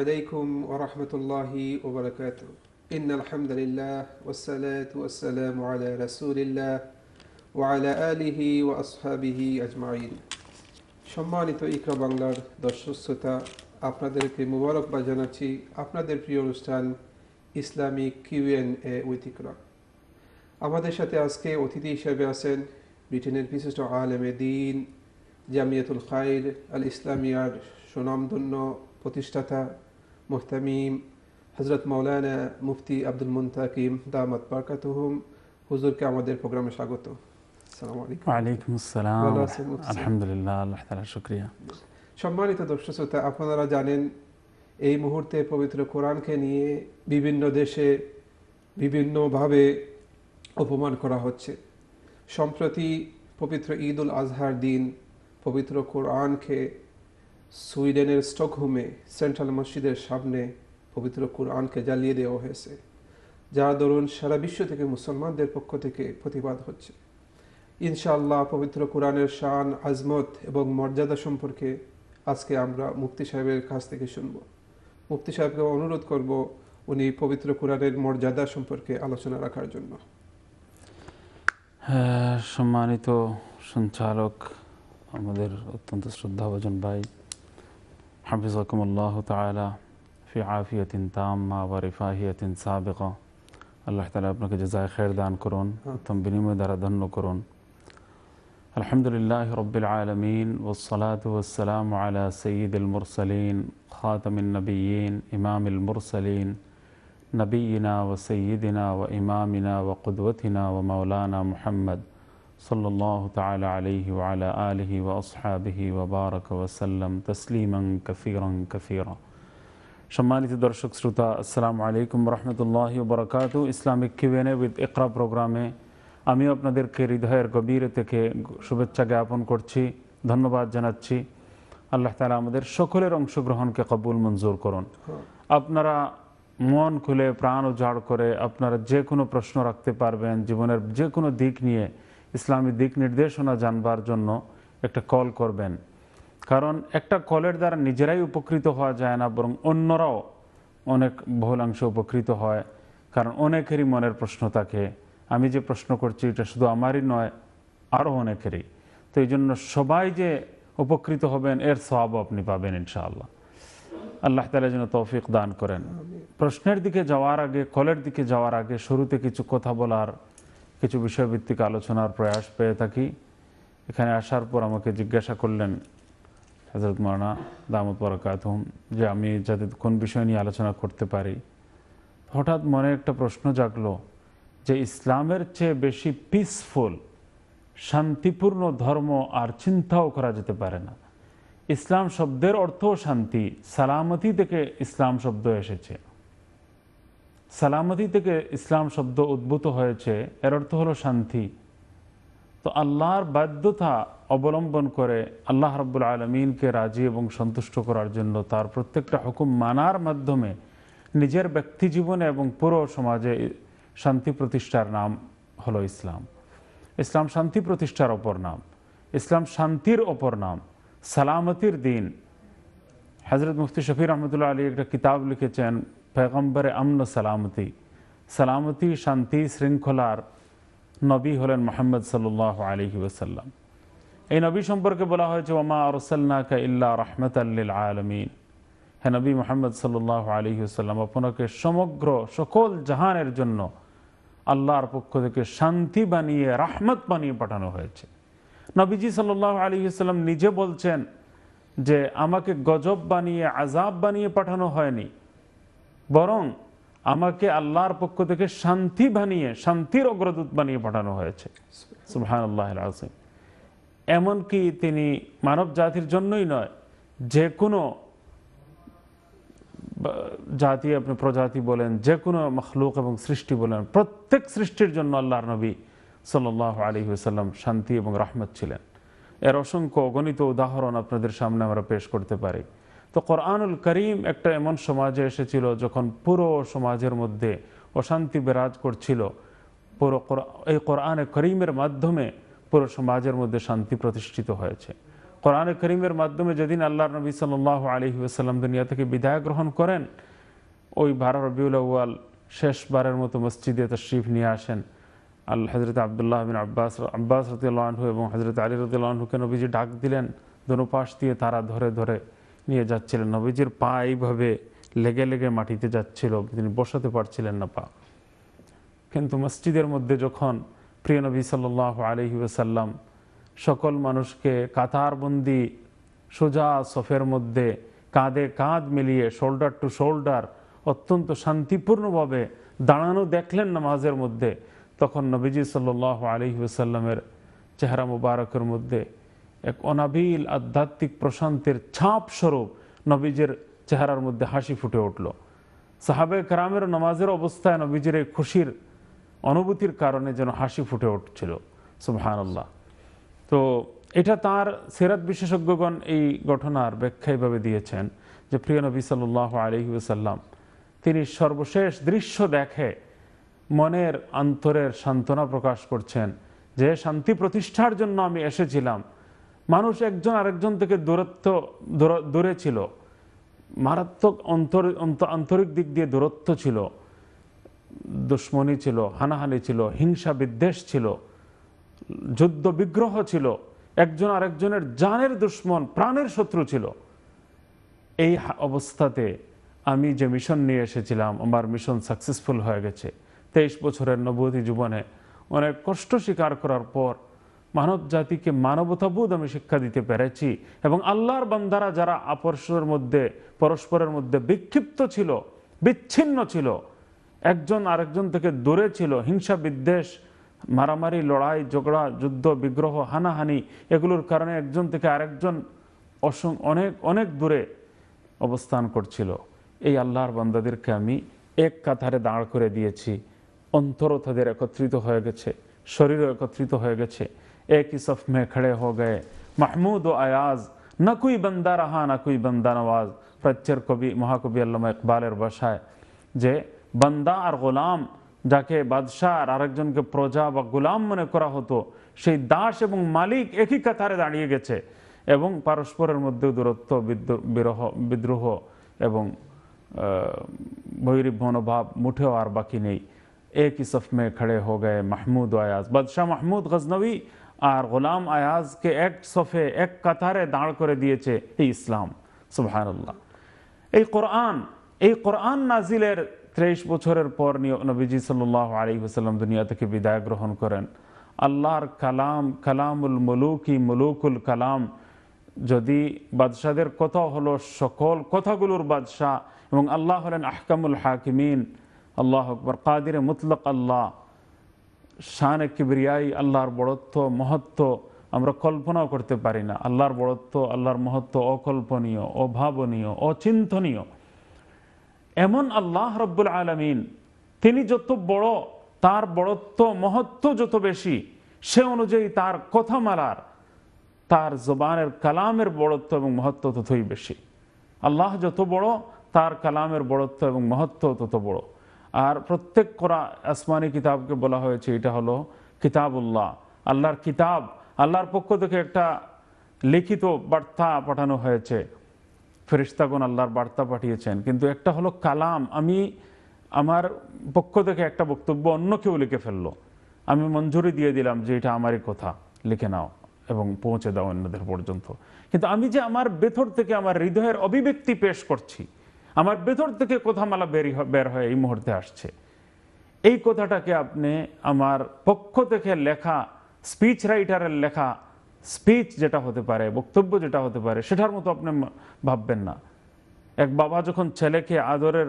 عليكم ورحمة الله وبركاته إن الحمد لله والصلاة والسلام على رسول الله وعلى آله وأصحابه أجمعين সম্মানিত ইকরা বাংলার দর্শক শ্রোতা আপনাদেরকে মুবারকবাদ জানাচ্ছি আপনাদের প্রিয় অনুষ্ঠান Islamic Q N A with Iqra আমাদের সাথে আজকে অতিথি হিসেবে আছেন ব্রিটেনের বিশিষ্ট আলেমে দিন জামিয়াতুল খাইর আল ইসলামিয়ার সুনামধন্য প্রতিষ্ঠাতা মুহতামিম হজরত মৌলানা মুফতি আব্দুল মুন্তাকিম দামত বারকাতহুম হুজুরকে আমাদের প্রোগ্রামে স্বাগত সম্মানিত দর্শক শ্রোতা আপনারা জানেন এই মুহূর্তে পবিত্র কোরআনকে নিয়ে বিভিন্ন দেশে বিভিন্নভাবে অপমান করা হচ্ছে সম্প্রতি পবিত্র ঈদ উল আজহার দিন পবিত্র কোরআনকে সুইডেনের স্টকহোমে সেন্ট্রাল মসজিদের সামনে পবিত্র কোরআনকে জ্বালিয়ে দেওয়া হয়েছে যার দরুন সারা বিশ্ব থেকে মুসলমানদের পক্ষ থেকে প্রতিবাদ হচ্ছে ইনশাআল্লাহ পবিত্র কোরআনের শান আজমত এবং মর্যাদা সম্পর্কে আজকে আমরা মুফতি সাহেবের কাছ থেকে শুনব মুফতি সাহেবকে অনুরোধ করব উনি পবিত্র কোরআনের মর্যাদা সম্পর্কে আলোচনা রাখার জন্য হ্যাঁ সম্মানিত সঞ্চালক আমাদের অত্যন্ত শ্রদ্ধাভাজন ভাই حفظكم الله تعالى في عافية تامة ورفاهية سابقة الله تعالى ابنك جزاء خير دان كرون تم بنيم دار ধন্য كرون الحمد لله رب العالمين والصلاة والسلام على سيد المرسلين خاتم النبيين إمام المرسلين نبينا وسيدنا وإمامنا وقدوتنا ومولانا محمد সম্মানিত দর্শক শ্রোতা আসসালামু আলাইকুম রহমতুল্লাহ বরকাত ইসলামিক কিউএনএ উইথ ইকরা প্রোগ্রামে আমি আপনাদেরকে হৃদয়ের গভীর থেকে শুভেচ্ছা জ্ঞাপন করছি ধন্যবাদ জানাচ্ছি আল্লাহ তালা আমাদের সকলের অংশগ্রহণকে কবুল মঞ্জুর করুন আপনারা মন খুলে প্রাণ উজাড় করে আপনারা যে কোনো প্রশ্ন রাখতে পারবেন জীবনের যে কোনো দিক নিয়ে ইসলামী দিক নির্দেশনা জানবার জন্য একটা কল করবেন কারণ একটা কলের দ্বারা নিজেরাই উপকৃত হওয়া যায় না বরং অন্যরাও অনেক বহুলাংশে উপকৃত হয় কারণ অনেকেরই মনের প্রশ্ন থাকে আমি যে প্রশ্ন করছি এটা শুধু আমারই নয় আরও অনেকেরই তো এই জন্য সবাই যে উপকৃত হবেন এর সবাবও আপনি পাবেন ইনশাআল্লাহ আল্লাহ তালা যেন তৌফিক দান করেন প্রশ্নের দিকে যাওয়ার আগে কলের দিকে যাওয়ার আগে শুরুতে কিছু কথা বলার কিছু বিষয়ভিত্তিক আলোচনার প্রয়াস পেয়ে থাকি এখানে আসার পর আমাকে জিজ্ঞাসা করলেন হজরত মারানা দামত হুম যে আমি যাতে কোন বিষয় নিয়ে আলোচনা করতে পারি হঠাৎ মনে একটা প্রশ্ন জাগলো যে ইসলামের চেয়ে বেশি পিসফুল শান্তিপূর্ণ ধর্ম আর চিন্তাও করা যেতে পারে না ইসলাম শব্দের অর্থ শান্তি সালামতি থেকে ইসলাম শব্দ এসেছে সালামতি থেকে ইসলাম শব্দ উদ্ভূত হয়েছে এর অর্থ হলো শান্তি তো আল্লাহর বাধ্যতা অবলম্বন করে আল্লাহ রব্বুল আলমিনকে রাজি এবং সন্তুষ্ট করার জন্য তার প্রত্যেকটা হুকুম মানার মাধ্যমে নিজের ব্যক্তি জীবনে এবং পুরো সমাজে শান্তি প্রতিষ্ঠার নাম হলো ইসলাম ইসলাম শান্তি প্রতিষ্ঠার অপর নাম ইসলাম শান্তির অপর নাম সালামতির দিন হজরত মুফতি শফির রহমতুল্লাহ আলী একটা কিতাব লিখেছেন পেগম্বর আমন সালামতি সালামতি শান্তি শৃঙ্খলার নবী হলেন মোহাম্মদ সাল আলহি ওসাল্লাম এই নবী সম্পর্কে বলা হয়েছে ওমা আরসাল্লাকা ইল্লা রহমত আল্লিল আলমিন হে নবী মোহাম্মদ সাল্লাহ আলহি আসাল্লাম আপনাকে সমগ্র সকল জাহানের জন্য আল্লাহর পক্ষ থেকে শান্তি বানিয়ে রাহমত বানিয়ে পাঠানো হয়েছে নবীজি সাল্লাহ আলী ইসলাম নিজে বলছেন যে আমাকে গজব বানিয়ে আজাব বানিয়ে পাঠানো হয়নি বরং আমাকে আল্লাহর পক্ষ থেকে শান্তি বানিয়ে শান্তির অগ্রদূত বানিয়ে পাঠানো হয়েছে সুহান আল্লাহ এমনকি তিনি মানব জাতির জন্যই নয় যে কোনো জাতি আপনি প্রজাতি বলেন যে কোনো মখলুক এবং সৃষ্টি বলেন প্রত্যেক সৃষ্টির জন্য আল্লাহর নবী সাল আলী হুসাল্লাম শান্তি এবং রাহমত ছিলেন এর অসংখ্য অগণিত উদাহরণ আপনাদের সামনে আমরা পেশ করতে পারি তো কোরআনুল করিম একটা এমন সমাজে এসেছিল যখন পুরো সমাজের মধ্যে অশান্তি বিরাজ করছিল পুরো এই কোরআনে করিমের মাধ্যমে পুরো সমাজের মধ্যে শান্তি প্রতিষ্ঠিত হয়েছে কোরআনে করিমের মাধ্যমে যেদিন আল্লাহ নবী সাল্লাহ আলী দুনিয়া থেকে বিদায় গ্রহণ করেন ওই বার রবিউল আউ্য়াল শেষবারের মতো মসজিদে তশরিফ নিয়ে আসেন আল হজরত আবদুল্লাহ বিন আব্বাস আব্বাস রতিল্লাহু এবং হজরত আলী রতিল্লাহুকে নবীজি ডাক দিলেন দোনো পাশ দিয়ে তারা ধরে ধরে নিয়ে যাচ্ছিলেন নবীজির পা এইভাবে লেগে লেগে মাটিতে যাচ্ছিল তিনি বসাতে পারছিলেন না পা কিন্তু মসজিদের মধ্যে যখন প্রিয় নবী সাল আলহি ওসাল্লাম সকল মানুষকে কাতারবন্দি সোজা সফের মধ্যে কাঁধে কাঁধ মিলিয়ে শোল্ডার টু শোল্ডার অত্যন্ত শান্তিপূর্ণভাবে দাঁড়ানো দেখলেন নামাজের মধ্যে তখন নবীজি সাল্লাহ আলহি ওসাল্লামের চেহারা মুবারকের মধ্যে এক অনাবিল আধ্যাত্মিক প্রশান্তের ছাপ স্বরূপ নবীজের চেহারার মধ্যে হাসি ফুটে উঠল সাহাবে কারামের নমাজের অবস্থায় নবীজের এই খুশির অনুভূতির কারণে যেন হাসি ফুটে উঠছিল সুবাহ তো এটা তার সেরাত বিশেষজ্ঞগণ এই ঘটনার ব্যাখ্যা এইভাবে দিয়েছেন যে প্রিয় নবী সাল্লাহ আলহিউসাল্লাম তিনি সর্বশেষ দৃশ্য দেখে মনের আন্তরের সান্ত্বনা প্রকাশ করছেন যে শান্তি প্রতিষ্ঠার জন্য আমি এসেছিলাম মানুষ একজন আরেকজন থেকে দূরত্ব দূরে ছিল মারাত্মক অন্তর আন্তরিক দিক দিয়ে দূরত্ব ছিল দুশ্মনী ছিল হানাহানি ছিল হিংসা বিদ্বেষ ছিল যুদ্ধ বিগ্রহ ছিল একজন আরেকজনের জানের দুশ্মন প্রাণের শত্রু ছিল এই অবস্থাতে আমি যে মিশন নিয়ে এসেছিলাম আমার মিশন সাকসেসফুল হয়ে গেছে তেইশ বছরের নবতী জীবনে অনেক কষ্ট স্বীকার করার পর মানব জাতিকে মানবতাবোধ আমি শিক্ষা দিতে পেরেছি এবং আল্লাহর বান্দারা যারা আপর্ষের মধ্যে পরস্পরের মধ্যে বিক্ষিপ্ত ছিল বিচ্ছিন্ন ছিল একজন আরেকজন থেকে দূরে ছিল হিংসা বিদ্বেষ মারামারি লড়াই ঝগড়া যুদ্ধ বিগ্রহ হানাহানি এগুলোর কারণে একজন থেকে আরেকজন অসং অনেক অনেক দূরে অবস্থান করছিল এই আল্লাহর বান্দাদেরকে আমি এক কাতারে দাঁড় করে দিয়েছি অন্তরও তাদের একত্রিত হয়ে গেছে শরীরও একত্রিত হয়ে গেছে एक ही सफ़ में खड़े हो गए महमूद व अयाज न कोई बंदा रहा ना कोई बंदा नवाज प्रचर को महाकवि इकबाल बसाय जे बंदा और गुलाम जाके बादशाह एक जन के प्रजा व गुलाम मन करा हतो से दास और मालिक एक ही कतारे दाड़ी गे परस्पर मध्य दूरत विद्रोह विद्रोह एवं बहिरी मनोभव मुठे और बाकी नहीं एक ही सफ में खड़े हो गए महमूद आयाज बादशाह महमूद गजनवी আর গোলাম আয়াজকে এক সফে এক কাতারে দাঁড় করে দিয়েছে এই ইসলাম সুবাহ এই কোরআন এই কোরআন নাজিলের তেইশ বছরের পর নবীজি সাল্লাহ আলী দুনিয়া থেকে বিদায় গ্রহণ করেন আল্লাহর কালাম কালামুল ই মলুকুল কালাম যদি বাদশাদের কথা হলো সকল কথাগুলোর বাদশাহ এবং আল্লাহ হলেন আহকামুল হাকিমিন আল্লাহ আকবর কাদির মুতলক আল্লাহ শান কিবরিয়াই আল্লাহর বড়ত্ব মহত্ব আমরা কল্পনাও করতে পারি না আল্লাহর বড়ত্ব আল্লাহর মহত্ব অকল্পনীয় অভাবনীয় অচিন্তনীয় এমন আল্লাহ রব্বুল আলমিন তিনি যত বড় তার বড়ত্ব মহত্ব যত বেশি সে অনুযায়ী তার কথামালার তার জবানের কালামের বড়ত্ব এবং মহত্ব ততই বেশি আল্লাহ যত বড় তার কালামের বড়ত্ব এবং মহত্ব তত বড় আর প্রত্যেক করা আসমানি কিতাবকে বলা হয়েছে এটা হলো কিতাবুল্লাহ আল্লাহর কিতাব আল্লাহর পক্ষ থেকে একটা লিখিত বার্তা পাঠানো হয়েছে ফেরিস্তাগণ আল্লাহর বার্তা পাঠিয়েছেন কিন্তু একটা হলো কালাম আমি আমার পক্ষ থেকে একটা বক্তব্য অন্য কেউ লিখে ফেললো আমি মঞ্জুরি দিয়ে দিলাম যে এটা আমারই কথা লিখে নাও এবং পৌঁছে দাও অন্যদের পর্যন্ত কিন্তু আমি যে আমার বেথর থেকে আমার হৃদয়ের অভিব্যক্তি পেশ করছি আমার ভেতর থেকে কোথামালা বেরি বের হয়ে এই মুহূর্তে আসছে এই কথাটাকে আপনি আমার পক্ষ থেকে লেখা স্পিচ রাইটারের লেখা স্পিচ যেটা হতে পারে বক্তব্য যেটা হতে পারে সেটার মতো আপনি ভাববেন না এক বাবা যখন ছেলেকে আদরের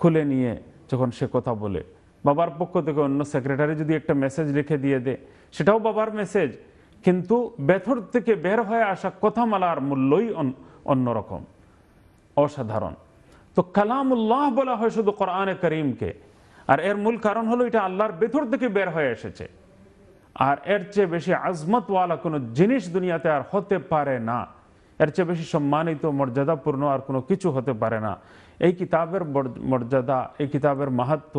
খুলে নিয়ে যখন সে কথা বলে বাবার পক্ষ থেকে অন্য সেক্রেটারি যদি একটা মেসেজ লিখে দিয়ে দে সেটাও বাবার মেসেজ কিন্তু বেথর থেকে বের হয়ে আসা কথামালার মূল্যই অন্যরকম অসাধারণ তো কালাম উল্লাহ বলা হয় শুধু কোরআনে করিমকে আর এর মূল কারণ হলো এটা আল্লাহর ভেতর থেকে বের হয়ে এসেছে আর এর চেয়ে বেশি আজমতওয়ালা কোনো জিনিস দুনিয়াতে আর হতে পারে না এর চেয়ে বেশি সম্মানিত মর্যাদাপূর্ণ আর কোনো কিছু হতে পারে না এই কিতাবের মর্যাদা এই কিতাবের মাহাত্ম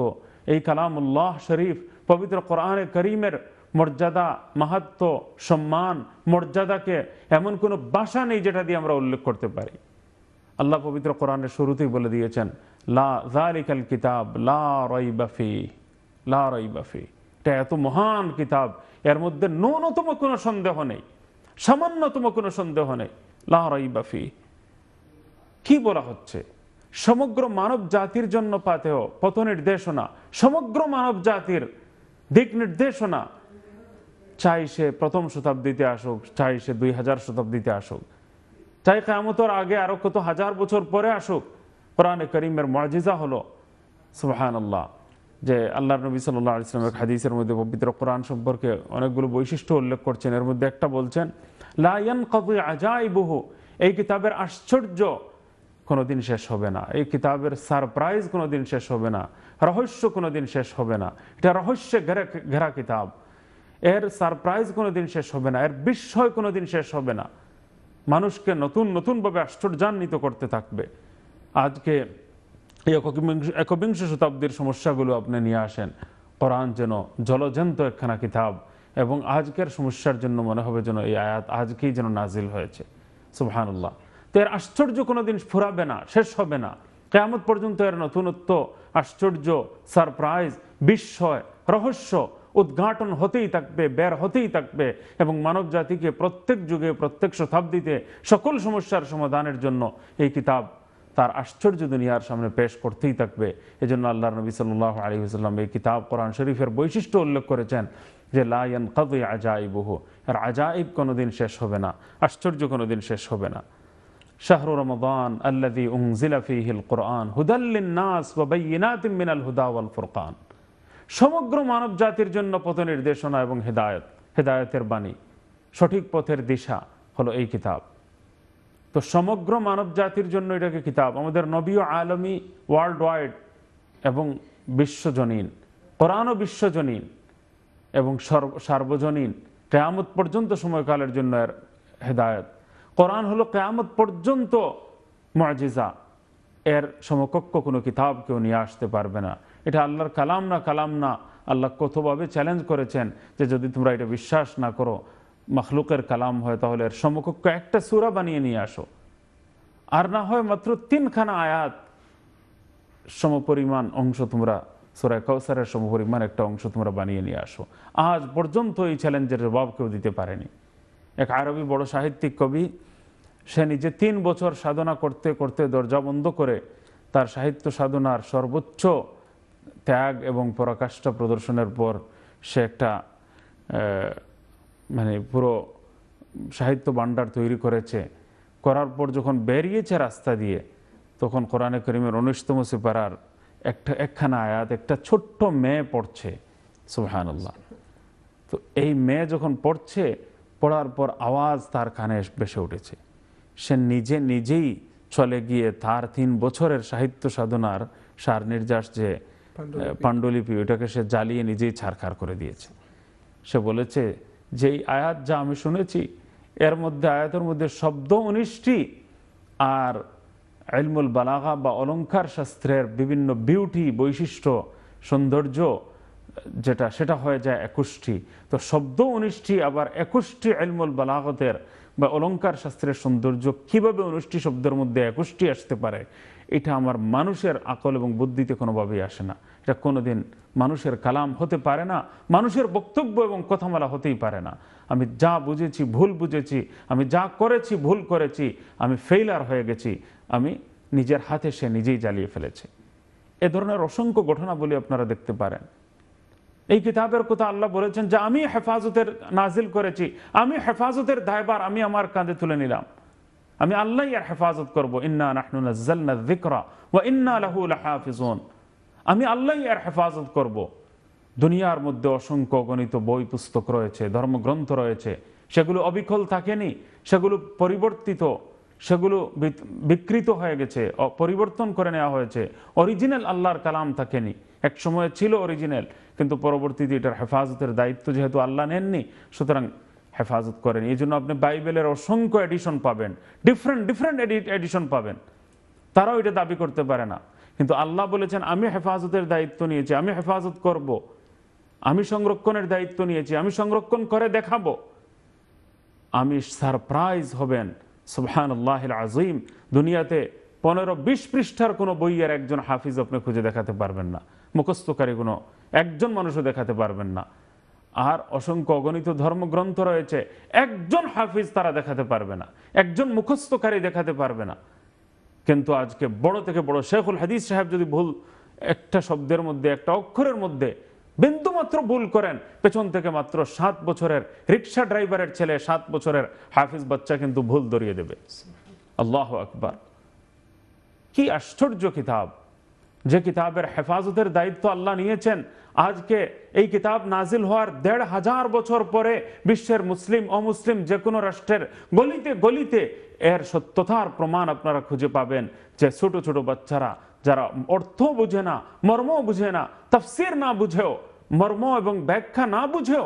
এই কালাম উল্লাহ শরীফ পবিত্র কোরআনে করিমের মর্যাদা মাহাত্ম সম্মান মর্যাদাকে এমন কোনো বাসা নেই যেটা দিয়ে আমরা উল্লেখ করতে পারি আল্লাহ পবিত্র কোরআনের শুরুতেই বলে দিয়েছেন লা কিতাব লা রইবাফি লা এটা এত মহান কিতাব এর মধ্যে ন্যূনতম কোনো সন্দেহ নেই সামান্যতম কোনো সন্দেহ নেই লা রইবাফি কি বলা হচ্ছে সমগ্র মানব জাতির জন্য পাতেহ পথ নির্দেশনা সমগ্র মানব জাতির দিক নির্দেশনা চাই সে প্রথম শতাব্দীতে আসুক চাই সে দুই হাজার শতাব্দীতে আসুক চাই কেয়ামতর আগে আরো কত হাজার বছর পরে আসুক কোরআনে করিমের মজিজা হলো সুবাহান আল্লাহ যে আল্লাহ নবী সাল্লাহ ইসলামের হাদিসের মধ্যে পবিত্র কোরআন সম্পর্কে অনেকগুলো বৈশিষ্ট্য উল্লেখ করছেন এর মধ্যে একটা বলছেন লায়ন কবি আজাই বহু এই কিতাবের আশ্চর্য কোনোদিন শেষ হবে না এই কিতাবের সারপ্রাইজ কোনোদিন শেষ হবে না রহস্য কোনোদিন শেষ হবে না এটা রহস্যে ঘেরা ঘেরা কিতাব এর সারপ্রাইজ কোনোদিন শেষ হবে না এর বিস্ময় কোনোদিন শেষ হবে না মানুষকে নতুন নতুনভাবে আশ্চর্যান্বিত করতে থাকবে আজকে একবিংশ শতাব্দীর সমস্যাগুলো আপনি নিয়ে আসেন কোরআন যেন জলজন্ত একখানা কিতাব এবং আজকের সমস্যার জন্য মনে হবে যেন এই আয়াত আজকেই যেন নাজিল হয়েছে সুবহানুল্লাহ তো এর আশ্চর্য কোনো দিন ফুরাবে না শেষ হবে না কেয়ামত পর্যন্ত এর নতুনত্ব আশ্চর্য সারপ্রাইজ বিস্ময় রহস্য উদ্ঘাটন হতেই থাকবে বের হতেই থাকবে এবং মানব জাতিকে প্রত্যেক যুগে প্রত্যেক শতাব্দীতে সকল সমস্যার সমাধানের জন্য এই কিতাব তার আশ্চর্য দুনিয়ার সামনে পেশ করতেই থাকবে জন্য আল্লাহ নবী সাল্লাহ আলী সাল্লাম এই কিতাব কোরআন শরীফের বৈশিষ্ট্য উল্লেখ করেছেন যে লায়ন কাদু আজাইবহু আর আজাইব কোনোদিন শেষ হবে না আশ্চর্য কোনোদিন শেষ হবে না শাহরু রমদান আল্লাদি হিল কোরআন হুদাল্লিন নাস ওবাইনাতিম মিনাল হুদা ওয়াল ফুরকান সমগ্র মানব জাতির জন্য পথ নির্দেশনা এবং হেদায়ত হেদায়তের বাণী সঠিক পথের দিশা হলো এই কিতাব তো সমগ্র মানব জাতির জন্য এটাকে কিতাব আমাদের নবী আলমী ওয়ার্ল্ড ওয়াইড এবং বিশ্বজনীন কোরআনও বিশ্বজনীন এবং সর্ব সার্বজনীন কেয়ামত পর্যন্ত সময়কালের জন্য এর হেদায়ত কোরআন হলো কেয়ামত পর্যন্ত মজিজা এর সমকক্ষ কোনো কিতাব কেউ নিয়ে আসতে পারবে না এটা আল্লাহর কালাম না কালাম না আল্লাহ কতভাবে চ্যালেঞ্জ করেছেন যে যদি তোমরা এটা বিশ্বাস না করো মখলুকের কালাম হয় তাহলে এর সমকক্ষ একটা সুরা বানিয়ে নিয়ে আসো আর না হয় মাত্র তিনখানা আয়াত সমপরিমাণ অংশ তোমরা সুরায় কৌসারের সমপরিমাণ একটা অংশ তোমরা বানিয়ে নিয়ে আসো আজ পর্যন্ত এই চ্যালেঞ্জের জবাব কেউ দিতে পারেনি এক আরবি বড় সাহিত্যিক কবি সে নিজে তিন বছর সাধনা করতে করতে দরজা বন্ধ করে তার সাহিত্য সাধনার সর্বোচ্চ ত্যাগ এবং পরাকাষ্ঠা প্রদর্শনের পর সে একটা মানে পুরো সাহিত্য ভাণ্ডার তৈরি করেছে করার পর যখন বেরিয়েছে রাস্তা দিয়ে তখন কোরআনে করিমের উনিশতম সিপারার একটা একখানা আয়াত একটা ছোট্ট মেয়ে পড়ছে সুবহানাল্লাহ তো এই মেয়ে যখন পড়ছে পড়ার পর আওয়াজ তার কানে বেসে উঠেছে সে নিজে নিজেই চলে গিয়ে তার তিন বছরের সাহিত্য সাধনার সার নির্যাস যে পাণ্ডুলিপি ওটাকে সে জ্বালিয়ে নিজেই ছাড়খাড় করে দিয়েছে সে বলেছে যে আয়াত যা আমি শুনেছি এর মধ্যে আয়াতের মধ্যে শব্দ উনিশটি আর এলমুল বালাগা বা অলঙ্কার শাস্ত্রের বিভিন্ন বিউটি বৈশিষ্ট্য সৌন্দর্য যেটা সেটা হয়ে যায় একুশটি তো শব্দ উনিশটি আবার একুশটি এলমুল বালাগতের বা অলঙ্কার শাস্ত্রের সৌন্দর্য কীভাবে উনিশটি শব্দের মধ্যে একুশটি আসতে পারে এটা আমার মানুষের আকল এবং বুদ্ধিতে কোনোভাবেই আসে না এটা কোনোদিন মানুষের কালাম হতে পারে না মানুষের বক্তব্য এবং কথামালা হতেই পারে না আমি যা বুঝেছি ভুল বুঝেছি আমি যা করেছি ভুল করেছি আমি ফেইলার হয়ে গেছি আমি নিজের হাতে সে নিজেই জ্বালিয়ে ফেলেছে এ ধরনের অসংখ্য ঘটনাবলী আপনারা দেখতে পারেন এই কিতাবের কথা আল্লাহ বলেছেন যে আমি হেফাজতের নাজিল করেছি আমি হেফাজতের দায়বার আমি আমার কাঁধে তুলে নিলাম আমি আল্লাহ আর হেফাজত করবো ইন্না বা ইন্না আমি আল্লাহ আর হেফাজত করব। দুনিয়ার মধ্যে অসংখ্য গণিত বই পুস্তক রয়েছে ধর্মগ্রন্থ রয়েছে সেগুলো অবিকল থাকেনি সেগুলো পরিবর্তিত সেগুলো বিকৃত হয়ে গেছে পরিবর্তন করে নেওয়া হয়েছে অরিজিনাল আল্লাহর কালাম থাকেনি এক সময় ছিল অরিজিনাল কিন্তু পরবর্তীতে এটার হেফাজতের দায়িত্ব যেহেতু আল্লাহ নেননি সুতরাং হেফাজত করেন এই জন্য আপনি বাইবেলের অসংখ্য এডিশন পাবেন ডিফারেন্ট ডিফারেন্ট এডিশন পাবেন তারাও এটা দাবি করতে পারে না কিন্তু আল্লাহ বলেছেন আমি হেফাজতের দায়িত্ব নিয়েছি আমি হেফাজত করব। আমি সংরক্ষণের দায়িত্ব নিয়েছি আমি সংরক্ষণ করে দেখাবো আমি সারপ্রাইজ হবেন সুবহান আল্লাহ আজিম দুনিয়াতে পনেরো বিশ পৃষ্ঠার কোনো বইয়ের একজন হাফিজ আপনি খুঁজে দেখাতে পারবেন না মুখস্থকারী কোনো একজন মানুষও দেখাতে পারবেন না আর অসংখ্য অগণিত ধর্মগ্রন্থ রয়েছে একজন হাফিজ তারা দেখাতে পারবে না একজন মুখস্থকারী দেখাতে পারবে না কিন্তু আজকে বড় থেকে বড় শেখুল হাদিস সাহেব যদি ভুল একটা শব্দের মধ্যে একটা অক্ষরের মধ্যে বিন্দুমাত্র ভুল করেন পেছন থেকে মাত্র সাত বছরের রিক্সা ড্রাইভারের ছেলে সাত বছরের হাফিজ বাচ্চা কিন্তু ভুল ধরিয়ে দেবে আল্লাহ আকবার কি আশ্চর্য কিতাব যে কিতাবের হেফাজতের দায়িত্ব আল্লাহ নিয়েছেন আজকে এই কিতাব নাজিল হওয়ার দেড় হাজার বছর পরে বিশ্বের মুসলিম অমুসলিম যে কোনো রাষ্ট্রের গলিতে গলিতে এর সত্যতার প্রমাণ আপনারা খুঁজে পাবেন যে ছোট ছোট বাচ্চারা যারা অর্থ বুঝে না মর্ম বুঝে না তাফসির না বুঝেও মর্ম এবং ব্যাখ্যা না বুঝেও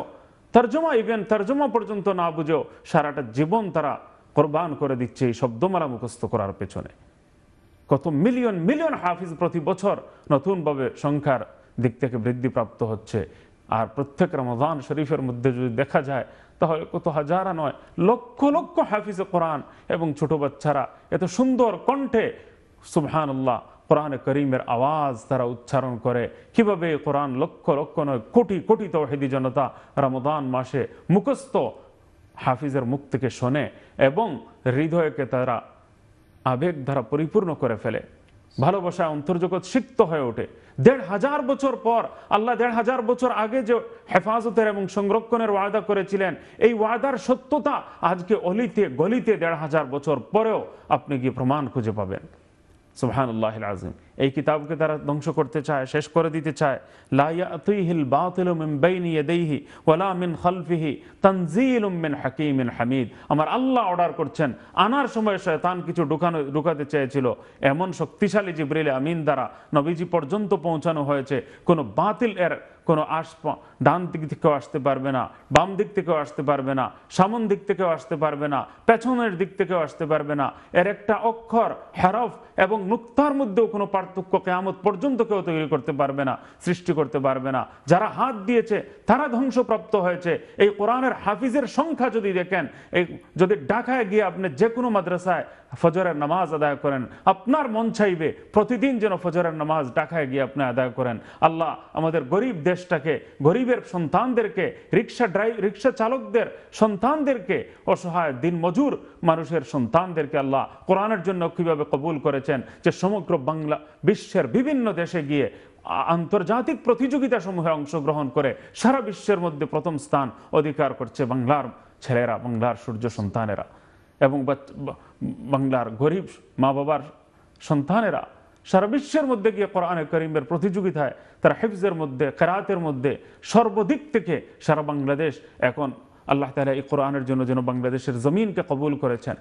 তর্জমা ইভেন তর্জমা পর্যন্ত না বুঝেও সারাটা জীবন তারা কোরবান করে দিচ্ছে এই শব্দমালা মুখস্থ করার পেছনে কত মিলিয়ন মিলিয়ন হাফিজ প্রতি বছর নতুনভাবে সংখ্যার দিক থেকে বৃদ্ধিপ্রাপ্ত হচ্ছে আর প্রত্যেক রমজান শরীফের মধ্যে যদি দেখা যায় তাহলে কত হাজারা নয় লক্ষ লক্ষ হাফিজে কোরআন এবং ছোট বাচ্চারা এত সুন্দর কণ্ঠে সুবহানুল্লাহ কোরআনে করিমের আওয়াজ তারা উচ্চারণ করে কিভাবে কোরআন লক্ষ লক্ষ নয় কোটি কোটি হেদি জনতা রমদান মাসে মুখস্থ হাফিজের মুখ থেকে শোনে এবং হৃদয়কে তারা আবেগ দ্বারা পরিপূর্ণ করে ফেলে ভালোবাসা অন্তর্জগৎ সিক্ত হয়ে ওঠে দেড় হাজার বছর পর আল্লাহ দেড় হাজার বছর আগে যে হেফাজতের এবং সংরক্ষণের ওয়াদা করেছিলেন এই ওয়াদার সত্যতা আজকে অলিতে গলিতে দেড় হাজার বছর পরেও আপনি কি প্রমাণ খুঁজে পাবেন সুবহান আল্লাহ এই কিতাবকে তারা ধ্বংস করতে চায় শেষ করে দিতে চায় বাতিল মিন মিন হামিদ আমার আল্লাহ অর্ডার করছেন আনার সময় কিছু ঢুকানো চেয়েছিল এমন শক্তিশালী জিবরিল আমিন দ্বারা নবীজি পর্যন্ত পৌঁছানো হয়েছে কোন বাতিল এর কোনো আস ডান দিক থেকেও আসতে পারবে না বাম দিক থেকেও আসতে পারবে না সামন দিক থেকেও আসতে পারবে না পেছনের দিক থেকেও আসতে পারবে না এর একটা অক্ষর হেরফ এবং নুক্তার মধ্যেও কোনো পার্থক্য কেয়ামত পর্যন্ত কেউ তৈরি করতে পারবে না সৃষ্টি করতে পারবে না যারা হাত দিয়েছে তারা ধ্বংসপ্রাপ্ত হয়েছে এই কোরআনের হাফিজের সংখ্যা যদি দেখেন এই যদি ঢাকায় গিয়ে আপনি যে কোনো মাদ্রাসায় ফজরের নামাজ আদায় করেন আপনার মন চাইবে প্রতিদিন যেন ফজরের নামাজ ঢাকায় গিয়ে আপনি আদায় করেন আল্লাহ আমাদের গরিব দেশটাকে গরিবের সন্তানদেরকে রিক্সা ড্রাইভ রিক্সা চালকদের সন্তানদেরকে অসহায় দিন মজুর মানুষের সন্তানদেরকে আল্লাহ কোরআনের জন্য কীভাবে কবুল করেছেন যে সমগ্র বাংলা বিশ্বের বিভিন্ন দেশে গিয়ে আন্তর্জাতিক প্রতিযোগিতা সমূহে অংশগ্রহণ করে সারা বিশ্বের মধ্যে প্রথম স্থান অধিকার করছে বাংলার ছেলেরা বাংলার সূর্য সন্তানেরা এবং বাংলার গরিব মা বাবার সন্তানেরা সারা বিশ্বের মধ্যে গিয়ে কোরআনে করিমের প্রতিযোগিতায় তারা হেফজের মধ্যে কেরাতের মধ্যে সর্বদিক থেকে সারা বাংলাদেশ এখন আল্লাহ তালা এই কোরআনের জন্য যেন বাংলাদেশের জমিনকে কবুল করেছেন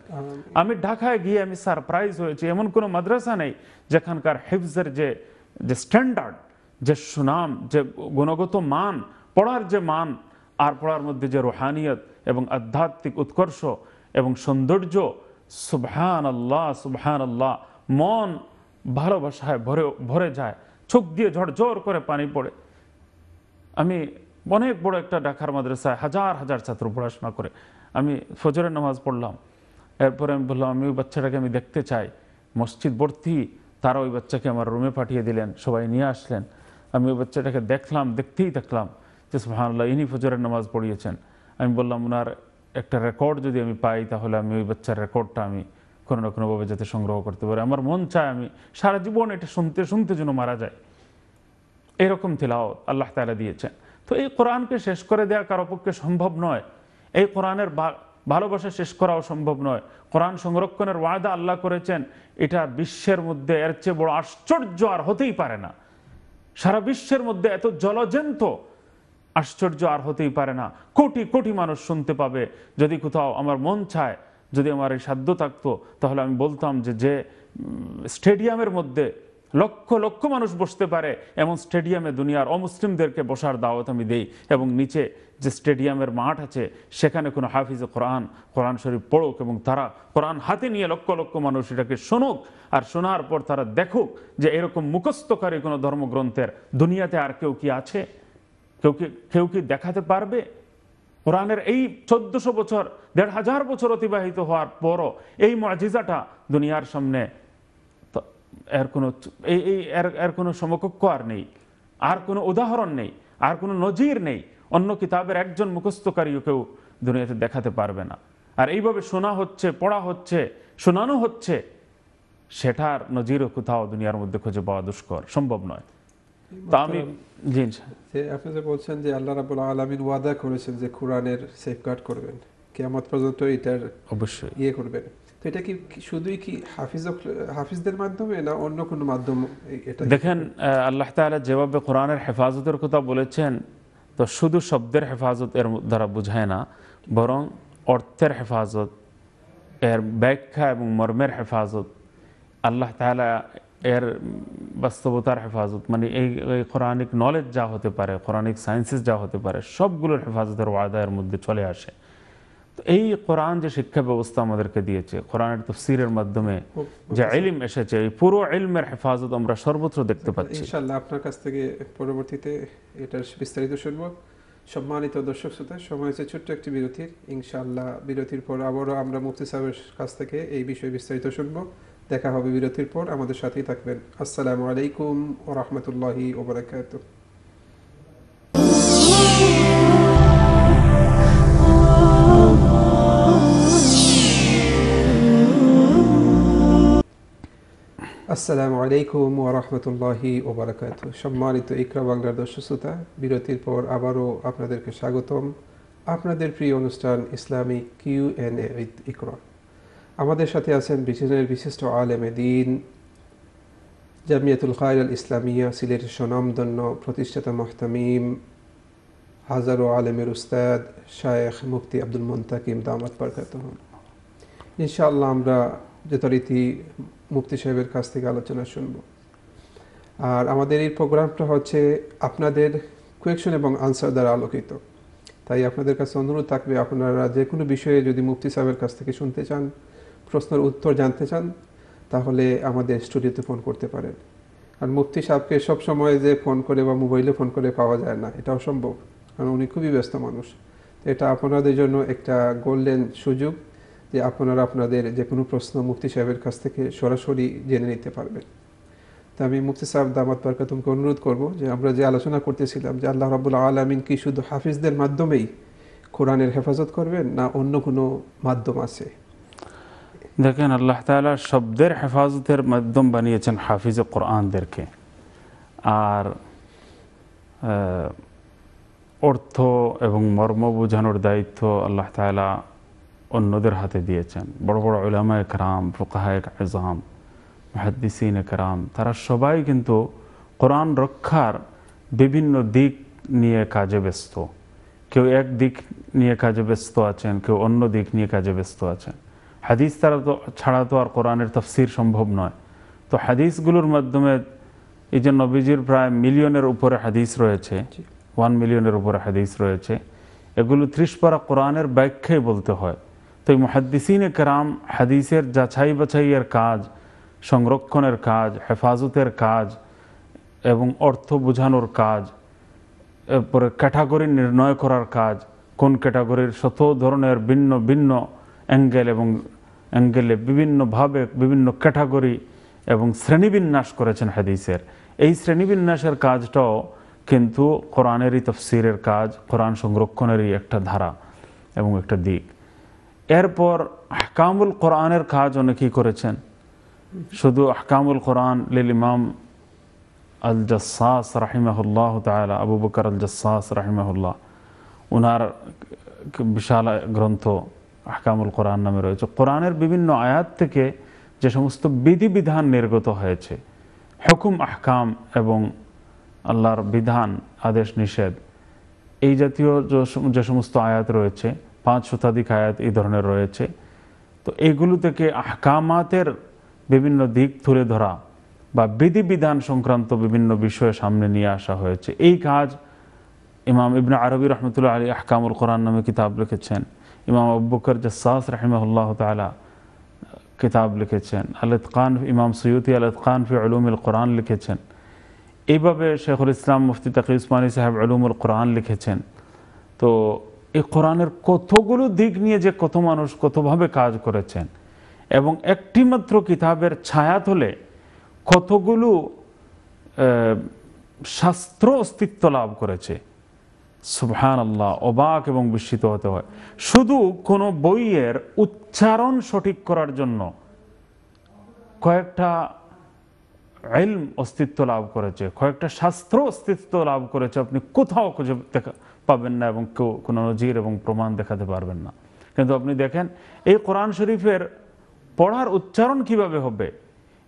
আমি ঢাকায় গিয়ে আমি সারপ্রাইজ হয়েছি এমন কোনো মাদ্রাসা নেই যেখানকার হেফজের যে যে স্ট্যান্ডার্ড যে সুনাম যে গুণগত মান পড়ার যে মান আর পড়ার মধ্যে যে রোহানিয়ত এবং আধ্যাত্মিক উৎকর্ষ এবং সৌন্দর্য সুবহান আল্লাহ সুবহান আল্লাহ মন ভালোবাসায় ভরে ভরে যায় চোখ দিয়ে ঝড় জোর করে পানি পড়ে আমি অনেক বড় একটা ডাকার মাদ্রাসায় হাজার হাজার ছাত্র পড়াশোনা করে আমি ফজরের নামাজ পড়লাম এরপরে আমি বললাম আমি ওই বাচ্চাটাকে আমি দেখতে চাই মসজিদ ভর্তি তারা ওই বাচ্চাকে আমার রুমে পাঠিয়ে দিলেন সবাই নিয়ে আসলেন আমি ওই বাচ্চাটাকে দেখলাম দেখতেই দেখলাম যে আল্লাহ ইনি ফজরের নামাজ পড়িয়েছেন আমি বললাম ওনার একটা রেকর্ড যদি আমি পাই তাহলে আমি ওই বাচ্চার রেকর্ডটা আমি কোনো না কোনোভাবে যাতে সংগ্রহ করতে পারি আমার মন চায় আমি সারা জীবন এটা শুনতে শুনতে যেন মারা যায় এরকম থিলাও আল্লাহ তালা দিয়েছেন তো এই কোরআনকে শেষ করে দেওয়া কারো পক্ষে সম্ভব নয় এই কোরআনের ভালোবাসা শেষ করাও সম্ভব নয় কোরআন সংরক্ষণের ওয়াদা আল্লাহ করেছেন এটা বিশ্বের মধ্যে এর চেয়ে বড় আশ্চর্য আর হতেই পারে না সারা বিশ্বের মধ্যে এত জলজন্ত আশ্চর্য আর হতেই পারে না কোটি কোটি মানুষ শুনতে পাবে যদি কোথাও আমার মন চায় যদি আমার এই সাধ্য থাকতো তাহলে আমি বলতাম যে যে স্টেডিয়ামের মধ্যে লক্ষ লক্ষ মানুষ বসতে পারে এমন স্টেডিয়ামে দুনিয়ার অমুসলিমদেরকে বসার দাওয়াত আমি দেই এবং নিচে যে স্টেডিয়ামের মাঠ আছে সেখানে কোনো হাফিজ কোরআন কোরআন শরীফ পড়ুক এবং তারা কোরআন হাতে নিয়ে লক্ষ লক্ষ মানুষ এটাকে শোনুক আর শোনার পর তারা দেখুক যে এরকম মুখস্থকারী কোনো ধর্মগ্রন্থের দুনিয়াতে আর কেউ কি আছে কেউ কি কেউ কি দেখাতে পারবে কোরআনের এই চোদ্দশো বছর দেড় হাজার বছর অতিবাহিত হওয়ার পরও এই মজিজাটা দুনিয়ার সামনে এর কোনো এই এই এর এর কোনো সমকক্ষ আর নেই আর কোনো উদাহরণ নেই আর কোনো নজির নেই অন্য কিতাবের একজন মুখস্থকারীও কেউ দুনিয়াতে দেখাতে পারবে না আর এইভাবে শোনা হচ্ছে পড়া হচ্ছে শোনানো হচ্ছে সেটার নজিরও কোথাও দুনিয়ার মধ্যে খুঁজে পাওয়া দুষ্কর সম্ভব নয় আমি ওয়াদা করেছেন যে কেয়ামত পর্যন্ত অবশ্যই ইয়ে করবেন এটা কি শুধুই কি হাফিজ হাফিজদের মাধ্যমে না অন্য কোনো মাধ্যম এটা দেখেন আল্লাহ যেভাবে কোরআনের হেফাজতের কথা বলেছেন তো শুধু শব্দের হেফাজত এর দ্বারা বোঝায় না বরং অর্থের হেফাজত এর ব্যাখ্যা এবং মর্মের হেফাজত আল্লাহ তাহলে এর বাস্তবতার হেফাজত মানে এই এই কোরআনিক নলেজ যা হতে পারে কোরআনিক সায়েন্সেস যা হতে পারে সবগুলোর হেফাজতের ওয়াদায়ের মধ্যে চলে আসে তো এই কোরআন যে শিক্ষা ব্যবস্থা আমাদেরকে দিয়েছে কোরআনের তফসিরের মাধ্যমে যে এলিম এসেছে এই পুরো এলমের হেফাজত আমরা সর্বত্র দেখতে পাচ্ছি ইনশাআল্লাহ আপনার কাছ থেকে পরবর্তীতে এটার বিস্তারিত শুনব সম্মানিত দর্শক শ্রোতা সময় হচ্ছে ছোট্ট একটি বিরতির ইনশাআল্লাহ বিরতির পর আবারও আমরা মুফতি সাহেবের কাছ থেকে এই বিষয়ে বিস্তারিত শুনবো দেখা হবে বিরতির পর আমাদের সাথেই থাকবেন আসসালামু আলাইকুম ও রহমতুল্লাহি ওবরাকাত আসসালামু আলাইকুম ও রহমতুল্লাহি ওবরাকাত সম্মানিত ইকরা বাংলার দর্শক শ্রোতা বিরতির পর আবারও আপনাদেরকে স্বাগতম আপনাদের প্রিয় অনুষ্ঠান Islamic Q N A with Iqra আমাদের সাথে আছেন ব্রিটেনের বিশিষ্ট আলেমে দিন জামিয়াতুল খায়র আল ইসলামিয়া সিলেটের স্বনামধন্য প্রতিষ্ঠাতা মহতামিম হাজারো আলেমের উস্তাদ শায়েখ মুফতি আব্দুল মন্তাকিম দামাত বরকাত ইনশাআল্লাহ আমরা যথারীতি মুফতি সাহেবের কাছ থেকে আলোচনা শুনব আর আমাদের এই প্রোগ্রামটা হচ্ছে আপনাদের কোয়েকশন এবং আনসার দ্বারা আলোকিত তাই আপনাদের কাছে অনুরোধ থাকবে আপনারা যে কোনো বিষয়ে যদি মুফতি সাহেবের কাছ থেকে শুনতে চান প্রশ্নের উত্তর জানতে চান তাহলে আমাদের স্টুডিওতে ফোন করতে পারেন আর মুফতি সাহেবকে সব সময় যে ফোন করে বা মোবাইলে ফোন করে পাওয়া যায় না এটা অসম্ভব কারণ উনি খুবই ব্যস্ত মানুষ এটা আপনাদের জন্য একটা গোল্ডেন সুযোগ যে আপনারা আপনাদের যে কোনো প্রশ্ন মুফতি সাহেবের কাছ থেকে সরাসরি জেনে নিতে পারবেন তো আমি মুফতি সাহেব দামাত তোমাকে অনুরোধ করব যে আমরা যে আলোচনা করতেছিলাম যে আল্লাহ রাবুল আলমিন কি শুধু হাফিজদের মাধ্যমেই কোরআনের হেফাজত করবেন না অন্য কোনো মাধ্যম আছে দেখেন আল্লাহ তালা শব্দের হেফাজতের মাধ্যম বানিয়েছেন হাফিজে কোরআনদেরকে আর অর্থ এবং মর্ম বোঝানোর দায়িত্ব আল্লাহ তালা অন্যদের হাতে দিয়েছেন বড় বড় উলামা একরাম ফোকাহায়ক আজাম মাহাদ্দিসিন একরাম তারা সবাই কিন্তু কোরআন রক্ষার বিভিন্ন দিক নিয়ে কাজে ব্যস্ত কেউ এক দিক নিয়ে কাজে ব্যস্ত আছেন কেউ অন্য দিক নিয়ে কাজে ব্যস্ত আছেন হাদিস তারা তো ছাড়া তো আর কোরআনের তফসির সম্ভব নয় তো হাদিসগুলোর মাধ্যমে এই যে নবীজির প্রায় মিলিয়নের উপরে হাদিস রয়েছে ওয়ান মিলিয়নের উপরে হাদিস রয়েছে এগুলো ত্রিশ কোরআনের ব্যাখ্যাই বলতে হয় তো এই মহাদ্দিসিনে কেরাম হাদিসের যাছাই বাছাইয়ের কাজ সংরক্ষণের কাজ হেফাজতের কাজ এবং অর্থ বোঝানোর কাজ এরপরে ক্যাটাগরি নির্ণয় করার কাজ কোন ক্যাটাগরির শত ধরনের ভিন্ন ভিন্ন অ্যাঙ্গেল এবং অ্যাঙ্গেলে বিভিন্নভাবে বিভিন্ন ক্যাটাগরি এবং শ্রেণীবিন্যাস করেছেন হাদিসের এই শ্রেণীবিন্যাসের কাজটাও কিন্তু কোরআনেরই তফসিরের কাজ কোরআন সংরক্ষণেরই একটা ধারা এবং একটা দিক এরপর হকামুল কোরআনের কাজ অনেকেই করেছেন শুধু হকামুল কোরআন লিল ইমাম আল জাসাস রাহিমাহুল্লাহ তালা আবু বকর আল জাসাস রাহিমাহুল্লাহ ওনার বিশাল গ্রন্থ আহকামুল কোরআন নামে রয়েছে কোরআনের বিভিন্ন আয়াত থেকে যে সমস্ত বিধিবিধান নির্গত হয়েছে হুকুম আহকাম এবং আল্লাহর বিধান আদেশ নিষেধ এই জাতীয় যে সমস্ত আয়াত রয়েছে পাঁচ শতাধিক আয়াত এই ধরনের রয়েছে তো এগুলো থেকে আহকামাতের বিভিন্ন দিক তুলে ধরা বা বিধিবিধান সংক্রান্ত বিভিন্ন বিষয়ে সামনে নিয়ে আসা হয়েছে এই কাজ ইমাম ইবনা আরবি রহমতুল্লাহ আলী আহকামুল কোরআন নামে কিতাব লিখেছেন ইমাম আব্বুকর জাসাস রাহিমাহুল্লাহ তালা কিতাব লিখেছেন আলত খান ইমাম সৈয়দি আলত খান ফি আলুমুল কোরআন লিখেছেন এইভাবে শেখুল ইসলাম মুফতি তাকি উসমানী সাহেব আলুমুল কোরআন লিখেছেন তো এই কোরআনের কতগুলো দিক নিয়ে যে কত মানুষ কতভাবে কাজ করেছেন এবং একটিমাত্র কিতাবের ছায়া তোলে কতগুলো শাস্ত্র অস্তিত্ব লাভ করেছে সুবহান আল্লাহ অবাক এবং বিস্মিত হতে হয় শুধু কোনো বইয়ের উচ্চারণ সঠিক করার জন্য কয়েকটা এলম অস্তিত্ব লাভ করেছে কয়েকটা শাস্ত্র অস্তিত্ব লাভ করেছে আপনি কোথাও খুঁজে দেখা পাবেন না এবং কেউ কোনো নজির এবং প্রমাণ দেখাতে পারবেন না কিন্তু আপনি দেখেন এই কোরআন শরীফের পড়ার উচ্চারণ কিভাবে হবে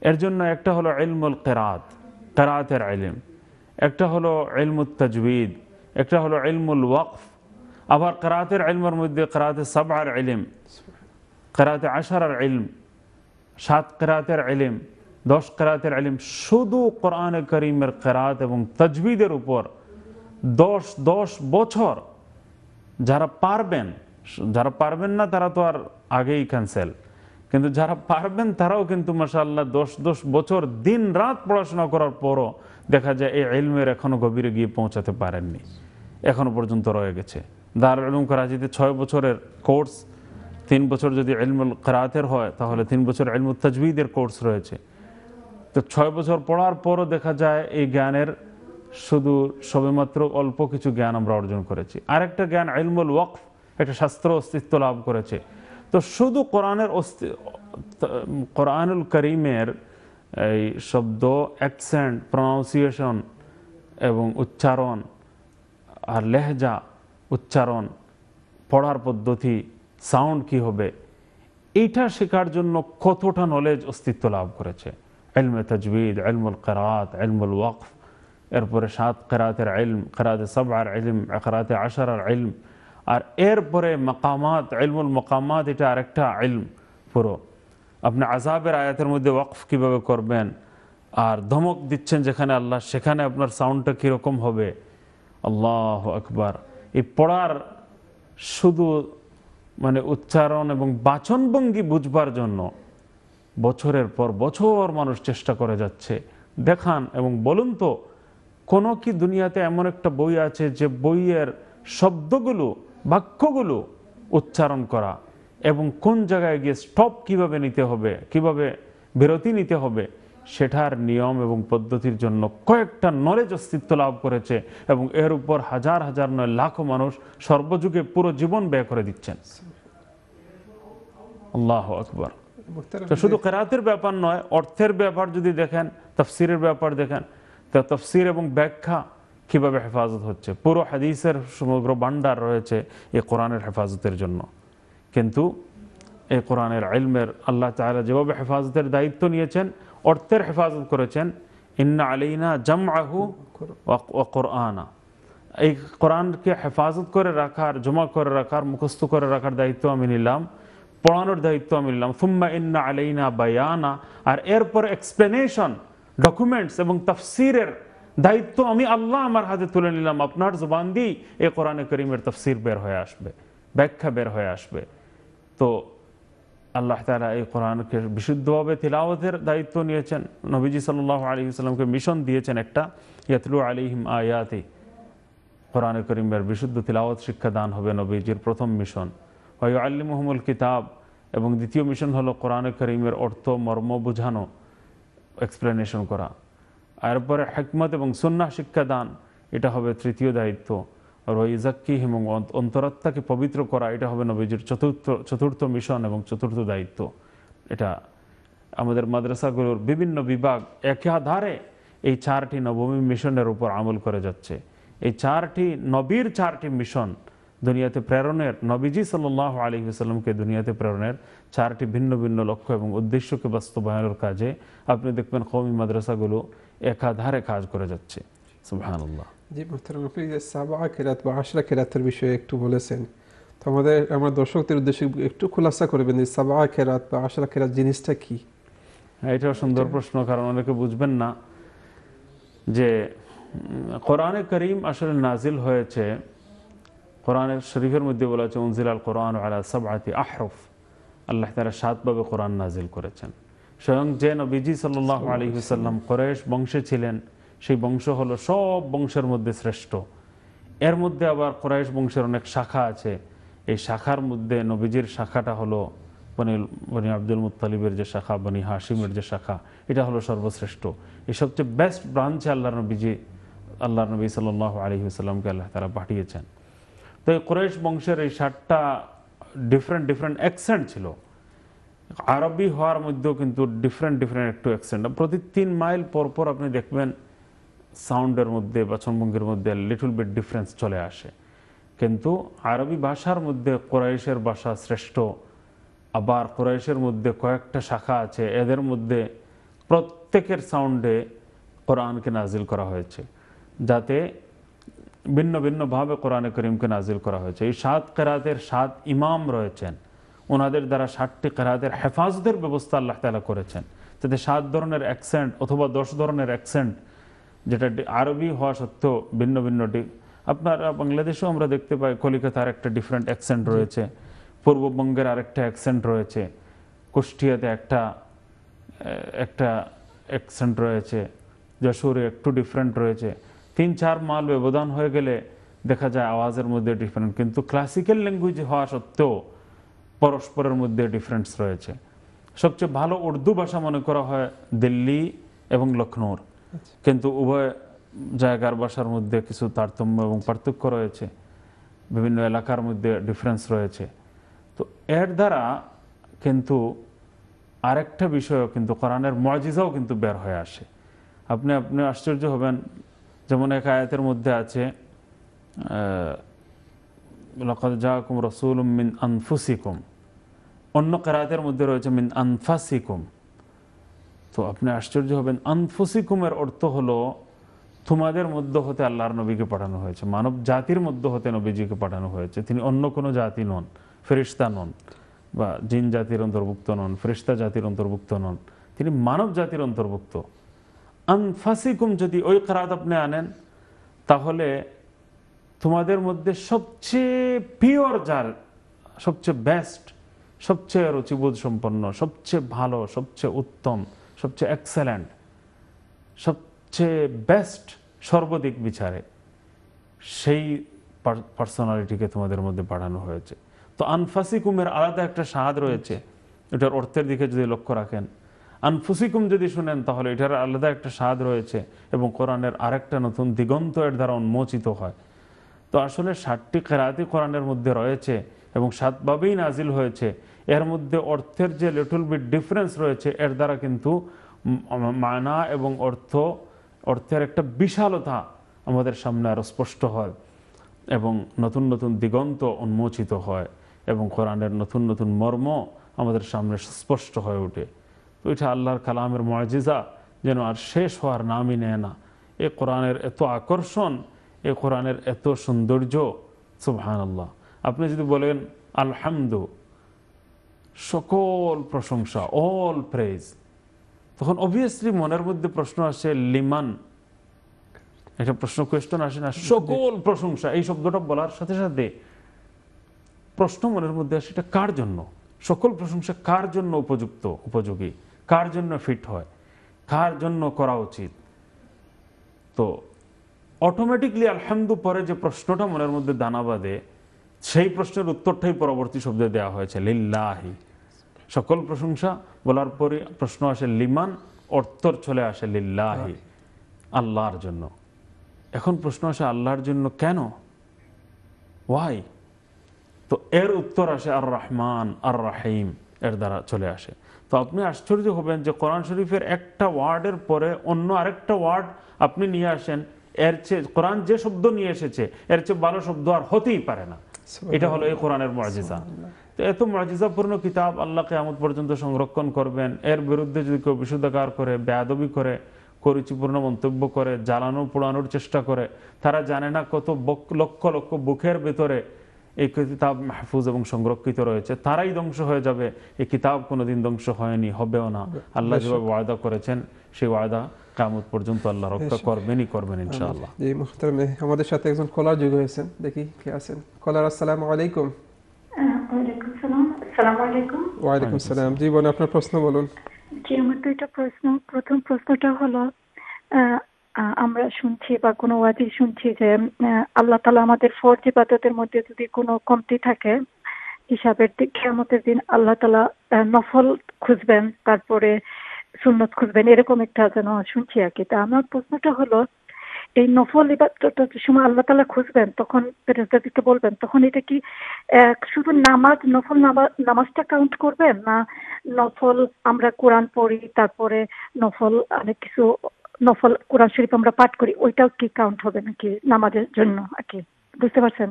এর জন্য একটা হলো এলমুল কেরাত কেরাতের আইলিম একটা হলো এলমুত তাজবিদ একটা হলো ইলমুল ওয়াকফ আবার কেরাতের ইলমের মধ্যে কেরাতে সাবার ইলিম কেরাতে আশারার ইলম সাত কেরাতের ইলিম দশ কেরাতের আলিম শুধু কোরআনে করিমের কেরাত এবং তজবিদের উপর দশ দশ বছর যারা পারবেন যারা পারবেন না তারা তো আর আগেই ক্যান্সেল কিন্তু যারা পারবেন তারাও কিন্তু মাসাল্লাহ দশ দশ বছর দিন রাত পড়াশোনা করার পরও দেখা যায় এই এলমের এখনও গভীরে গিয়ে পৌঁছাতে পারেননি এখনও পর্যন্ত রয়ে গেছে দার আলম করাচিতে ছয় বছরের কোর্স তিন বছর যদি এলমুল কারাতের হয় তাহলে তিন বছর এলমুল তাজবিদের কোর্স রয়েছে তো ছয় বছর পড়ার পরও দেখা যায় এই জ্ঞানের শুধু সবেমাত্র অল্প কিছু জ্ঞান আমরা অর্জন করেছি আরেকটা জ্ঞান এলমুল ওয়াকফ একটা শাস্ত্র অস্তিত্ব লাভ করেছে তো শুধু কোরআনের অস্তি কোরআনুল করিমের এই শব্দ অ্যাকসেন্ট প্রনাউন্সিয়েশন এবং উচ্চারণ আর লেহজা উচ্চারণ পড়ার পদ্ধতি সাউন্ড কি হবে এইটা শেখার জন্য কতটা নলেজ অস্তিত্ব লাভ করেছে এলমে তজবিদ এলমুল কেরাত এলমুল ওয়াকফ এরপরে সাত কেরাতের এলম কেরাতে আর এলম কেরাতে আর এলম আর এরপরে মকামাত এলমুল মকামাত এটা আরেকটা এলম পুরো আপনি আজাবের আয়াতের মধ্যে ওয়াকফ কিভাবে করবেন আর ধমক দিচ্ছেন যেখানে আল্লাহ সেখানে আপনার সাউন্ডটা কীরকম হবে আল্লাহ আকবার এই পড়ার শুধু মানে উচ্চারণ এবং বাচনভঙ্গি বুঝবার জন্য বছরের পর বছর মানুষ চেষ্টা করে যাচ্ছে দেখান এবং বলুন তো কোনো কি দুনিয়াতে এমন একটা বই আছে যে বইয়ের শব্দগুলো বাক্যগুলো উচ্চারণ করা এবং কোন জায়গায় গিয়ে স্টপ কিভাবে নিতে হবে কিভাবে বিরতি নিতে হবে সেটার নিয়ম এবং পদ্ধতির জন্য কয়েকটা নলেজ অস্তিত্ব লাভ করেছে এবং এর উপর হাজার হাজার নয় লাখো মানুষ সর্বযুগে পুরো জীবন ব্যয় করে দিচ্ছেন আল্লাহ আকবর শুধু কেরাতের ব্যাপার নয় অর্থের ব্যাপার যদি দেখেন তফসিরের ব্যাপার দেখেন তা তফসির এবং ব্যাখ্যা কীভাবে হেফাজত হচ্ছে পুরো হাদিসের সমগ্র ভান্ডার রয়েছে এই কোরআনের হেফাজতের জন্য কিন্তু এই কোরআনের আলমের আল্লাহ তালা যেভাবে হেফাজতের দায়িত্ব নিয়েছেন অর্থের হেফাজত করেছেন ইন্না আলীনা জাম আহু কোরআনা এই কোরআনকে হেফাজত করে রাখার জমা করে রাখার মুখস্থ করে রাখার দায়িত্ব আমি নিলাম পড়ানোর দায়িত্ব আমি নিলাম সুম্মা ইন্না আলীনা বায়ানা আর এরপর এক্সপ্লেনেশন ডকুমেন্টস এবং তাফসিরের দায়িত্ব আমি আল্লাহ আমার হাতে তুলে নিলাম আপনার জবান দিয়েই এ কোরআনে করিমের তফসির বের হয়ে আসবে ব্যাখ্যা বের হয়ে আসবে তো আল্লাহ তালা এই কোরআনকে বিশুদ্ধভাবে তিলাওয়াতের দায়িত্ব নিয়েছেন নবীজি সাল্লাহ আলী ইসলামকে মিশন দিয়েছেন একটা ইয়াতলু আলিহিম আয়াতি কোরআন করিমের বিশুদ্ধ তিলাওয়াত শিক্ষাদান হবে নবীজির প্রথম মিশন হয় আল্লি মোহাম্মুল কিতাব এবং দ্বিতীয় মিশন হলো কোরআনে করিমের অর্থ মর্ম বোঝানো এক্সপ্লেনেশন করা এরপরে হেকমত এবং সন্না শিক্ষাদান এটা হবে তৃতীয় দায়িত্ব রইজাক্কিহিম অন্তরাত্মাকে পবিত্র করা এটা হবে নবীজির চতুর্থ চতুর্থ মিশন এবং চতুর্থ দায়িত্ব এটা আমাদের মাদ্রাসাগুলোর বিভিন্ন বিভাগ একাধারে এই চারটি নবমী মিশনের উপর আমল করে যাচ্ছে এই চারটি নবীর চারটি মিশন দুনিয়াতে প্রেরণের নবীজি সাল্লাহ আলহিসাল্লামকে দুনিয়াতে প্রেরণের চারটি ভিন্ন ভিন্ন লক্ষ্য এবং উদ্দেশ্যকে বাস্তবায়নের কাজে আপনি দেখবেন কৌমি মাদ্রাসাগুলো একাধারে কাজ করে যাচ্ছে সুবাহ জি মোহতারামা আপনি যে সাবা কেরাত বা আশরা কেরাতের বিষয়ে একটু বলেছেন তো আমাদের আমার দর্শকদের উদ্দেশ্যে একটু খুলাসা করবেন যে সাবা কেরাত বা আশরা কেরাত জিনিসটা কি হ্যাঁ, এটা সুন্দর আচ্ছা। প্রশ্ন কারণ অনেকে বুঝবেন না যে কোরআনে করিম আসলে নাজিল হয়েছে কোরআন শরীফের মধ্যে বলা হচ্ছে উনজিল আল কোরআন আলা আতি আহরফ আল্লাহ তারা সাতভাবে কোরআন নাজিল করেছেন স্বয়ং যে নবীজি সাল্লাহ আলী সাল্লাম আচ্ছা। কোরেশ বংশে ছিলেন সেই বংশ হলো সব বংশের মধ্যে শ্রেষ্ঠ এর মধ্যে আবার কোরাইশ বংশের অনেক শাখা আছে এই শাখার মধ্যে নবীজির শাখাটা হলো বনি বনি আব্দুল মুতালিবের যে শাখা বনি হাসিমের যে শাখা এটা হলো সর্বশ্রেষ্ঠ এই সবচেয়ে বেস্ট ব্রাঞ্চে আল্লাহ নবীজি আল্লাহ নবী সাল আলী সাল্লামকে আল্লাহ তারা পাঠিয়েছেন তো এই কোরাইশ বংশের এই সাতটা ডিফারেন্ট ডিফারেন্ট অ্যাকসেন্ট ছিল আরবি হওয়ার মধ্যেও কিন্তু ডিফারেন্ট ডিফারেন্ট একটু অ্যাকসেন্ট প্রতি তিন মাইল পরপর আপনি দেখবেন সাউন্ডের মধ্যে বাচনভঙ্গির মধ্যে লিটল বিট ডিফারেন্স চলে আসে কিন্তু আরবি ভাষার মধ্যে কোরাইশের ভাষা শ্রেষ্ঠ আবার কোরাইশের মধ্যে কয়েকটা শাখা আছে এদের মধ্যে প্রত্যেকের সাউন্ডে কোরআনকে নাজিল করা হয়েছে যাতে ভিন্ন ভিন্নভাবে কোরআনে করিমকে নাজিল করা হয়েছে এই সাত কেরাতের সাত ইমাম রয়েছেন ওনাদের দ্বারা ষাটটি কেরাতের হেফাজতের ব্যবস্থা আল্লাহ তালা করেছেন যাতে সাত ধরনের অ্যাকসেন্ট অথবা দশ ধরনের অ্যাকসেন্ট যেটা আরবি হওয়া সত্ত্বেও ভিন্ন ভিন্ন আপনারা বাংলাদেশেও আমরা দেখতে পাই কলিকাতার একটা ডিফারেন্ট অ্যাকসেন্ট রয়েছে পূর্ববঙ্গের আরেকটা অ্যাকসেন্ট রয়েছে কুষ্টিয়াতে একটা একটা অ্যাকসেন্ট রয়েছে যশোরে একটু ডিফারেন্ট রয়েছে তিন চার মাল ব্যবধান হয়ে গেলে দেখা যায় আওয়াজের মধ্যে ডিফারেন্ট কিন্তু ক্লাসিক্যাল ল্যাঙ্গুয়েজ হওয়া সত্ত্বেও পরস্পরের মধ্যে ডিফারেন্স রয়েছে সবচেয়ে ভালো উর্দু ভাষা মনে করা হয় দিল্লি এবং লখনৌর কিন্তু উভয় জায়গার বাসার মধ্যে কিছু তারতম্য এবং পার্থক্য রয়েছে বিভিন্ন এলাকার মধ্যে ডিফারেন্স রয়েছে তো এর দ্বারা কিন্তু আরেকটা বিষয়ও কিন্তু কোরআনের মজিজাও কিন্তু বের হয়ে আসে আপনি আপনি আশ্চর্য হবেন যেমন এক আয়াতের মধ্যে আছে রসুল মিন আনফুসিকুম অন্য কেরাতের মধ্যে রয়েছে মিন আনফাসিকুম তো আপনি আশ্চর্য হবেন আনফুসিকুমের অর্থ হলো তোমাদের মধ্য হতে আল্লাহর নবীকে পাঠানো হয়েছে মানব জাতির মধ্য হতে নবীজিকে পাঠানো হয়েছে তিনি অন্য কোনো জাতি নন ফেরিস্তা নন বা জিন জাতির অন্তর্ভুক্ত নন ফেরিস্তা জাতির অন্তর্ভুক্ত নন তিনি মানব জাতির অন্তর্ভুক্ত আনফাসিকুম যদি ওই খারাত আপনি আনেন তাহলে তোমাদের মধ্যে সবচেয়ে পিওর যার সবচেয়ে বেস্ট সবচেয়ে রুচিবোধ সম্পন্ন সবচেয়ে ভালো সবচেয়ে উত্তম সবচেয়ে এক্সেলেন্ট সবচেয়ে বেস্ট সর্বদিক বিচারে সেই পার্সোনালিটিকে তোমাদের মধ্যে পাঠানো হয়েছে তো আনফাসিকুমের আলাদা একটা স্বাদ রয়েছে আচ্ছা। এটার অর্থের দিকে যদি লক্ষ্য রাখেন আনফুসিকুম যদি শুনেন তাহলে এটার আলাদা একটা স্বাদ রয়েছে এবং কোরআনের আরেকটা নতুন দিগন্ত এর দ্বারা উন্মোচিত হয় তো আসলে ষাটটি কেরাতি কোরআনের মধ্যে রয়েছে এবং সাতভাবেই নাজিল হয়েছে এর মধ্যে অর্থের যে লিটল বিট ডিফারেন্স রয়েছে এর দ্বারা কিন্তু মানা এবং অর্থ অর্থের একটা বিশালতা আমাদের সামনে আরও স্পষ্ট হয় এবং নতুন নতুন দিগন্ত উন্মোচিত হয় এবং কোরআনের নতুন নতুন মর্ম আমাদের সামনে স্পষ্ট হয়ে ওঠে তো এটা আল্লাহর কালামের মজিজা যেন আর শেষ হওয়ার নামই নেয় না এ কোরআনের এত আকর্ষণ এ কোরআনের এত সৌন্দর্য সুবহান আল্লাহ আপনি যদি বলেন আলহামদু সকল প্রশংসা অল প্রেজ তখন অবভিয়াসলি মনের মধ্যে প্রশ্ন আসে লিমান একটা প্রশ্ন কোয়েশ্চন আসে না সকল প্রশংসা এই শব্দটা বলার সাথে সাথে প্রশ্ন মনের মধ্যে আসে এটা কার জন্য সকল প্রশংসা কার জন্য উপযুক্ত উপযোগী কার জন্য ফিট হয় কার জন্য করা উচিত তো অটোমেটিকলি আলহামদু পরে যে প্রশ্নটা মনের মধ্যে দানা বাঁধে সেই প্রশ্নের উত্তরটাই পরবর্তী শব্দে দেওয়া হয়েছে লিল্লাহি সকল প্রশংসা বলার পরে প্রশ্ন আসে লিমান অর্থর চলে আসে লিল্লাহি আল্লাহর জন্য এখন প্রশ্ন আসে আল্লাহর জন্য কেন ওয়াই তো এর উত্তর আসে আর রহমান আর রাহিম এর দ্বারা চলে আসে তো আপনি আশ্চর্য হবেন যে কোরআন শরীফের একটা ওয়ার্ডের পরে অন্য আরেকটা ওয়ার্ড আপনি নিয়ে আসেন এর চেয়ে কোরআন যে শব্দ নিয়ে এসেছে এর চেয়ে ভালো শব্দ আর হতেই পারে না এটা হলো এই কোরআনের মর্যাদা তো এত মজিজাপূর্ণ কিতাব আল্লাহ কেয়ামত পর্যন্ত সংরক্ষণ করবেন এর বিরুদ্ধে যদি কেউ বিশুদ্ধাকার করে বেয়াদবি করে করুচিপূর্ণ মন্তব্য করে জ্বালানো পোড়ানোর চেষ্টা করে তারা জানে না কত লক্ষ লক্ষ বুকের ভেতরে এই কিতাব মাহফুজ এবং সংরক্ষিত রয়েছে তারাই ধ্বংস হয়ে যাবে এই কিতাব কোনোদিন ধ্বংস হয়নি হবেও না আল্লাহ যেভাবে ওয়াদা করেছেন সেই ওয়াদা কামত পর্যন্ত আল্লাহ রক্ষা করবেনই করবেন ইনশাআল্লাহ আমাদের সাথে একজন কলার যুগ হয়েছেন দেখি কে আছেন কলার আসসালাম আলাইকুম ওয়ালাইকুম সালাম জি আপনার প্রশ্ন বলুন জি আমার দুইটা প্রশ্ন প্রথম প্রশ্নটা হলো আমরা শুনছি বা কোনো ওয়াজি শুনছি যে আল্লাহ তালা আমাদের ফরজ ইবাদতের মধ্যে যদি কোনো কমতি থাকে হিসাবের দিক কেমতের দিন আল্লাহ তালা নফল খুঁজবেন তারপরে সুন্নত খুঁজবেন এরকম একটা যেন শুনছি আর কি তা আমার প্রশ্নটা হলো এই নফল সময় আল্লাহ তালা খুঁজবেন তখন ফেরেস্তাদেরকে বলবেন তখন এটা কি শুধু নামাজ নফল নামাজটা কাউন্ট করবে না নফল আমরা কোরআন পড়ি তারপরে নফল অনেক কিছু নফল কোরআন শরীফ আমরা পাঠ করি ওইটাও কি কাউন্ট হবে নাকি নামাজের জন্য আর কি বুঝতে পারছেন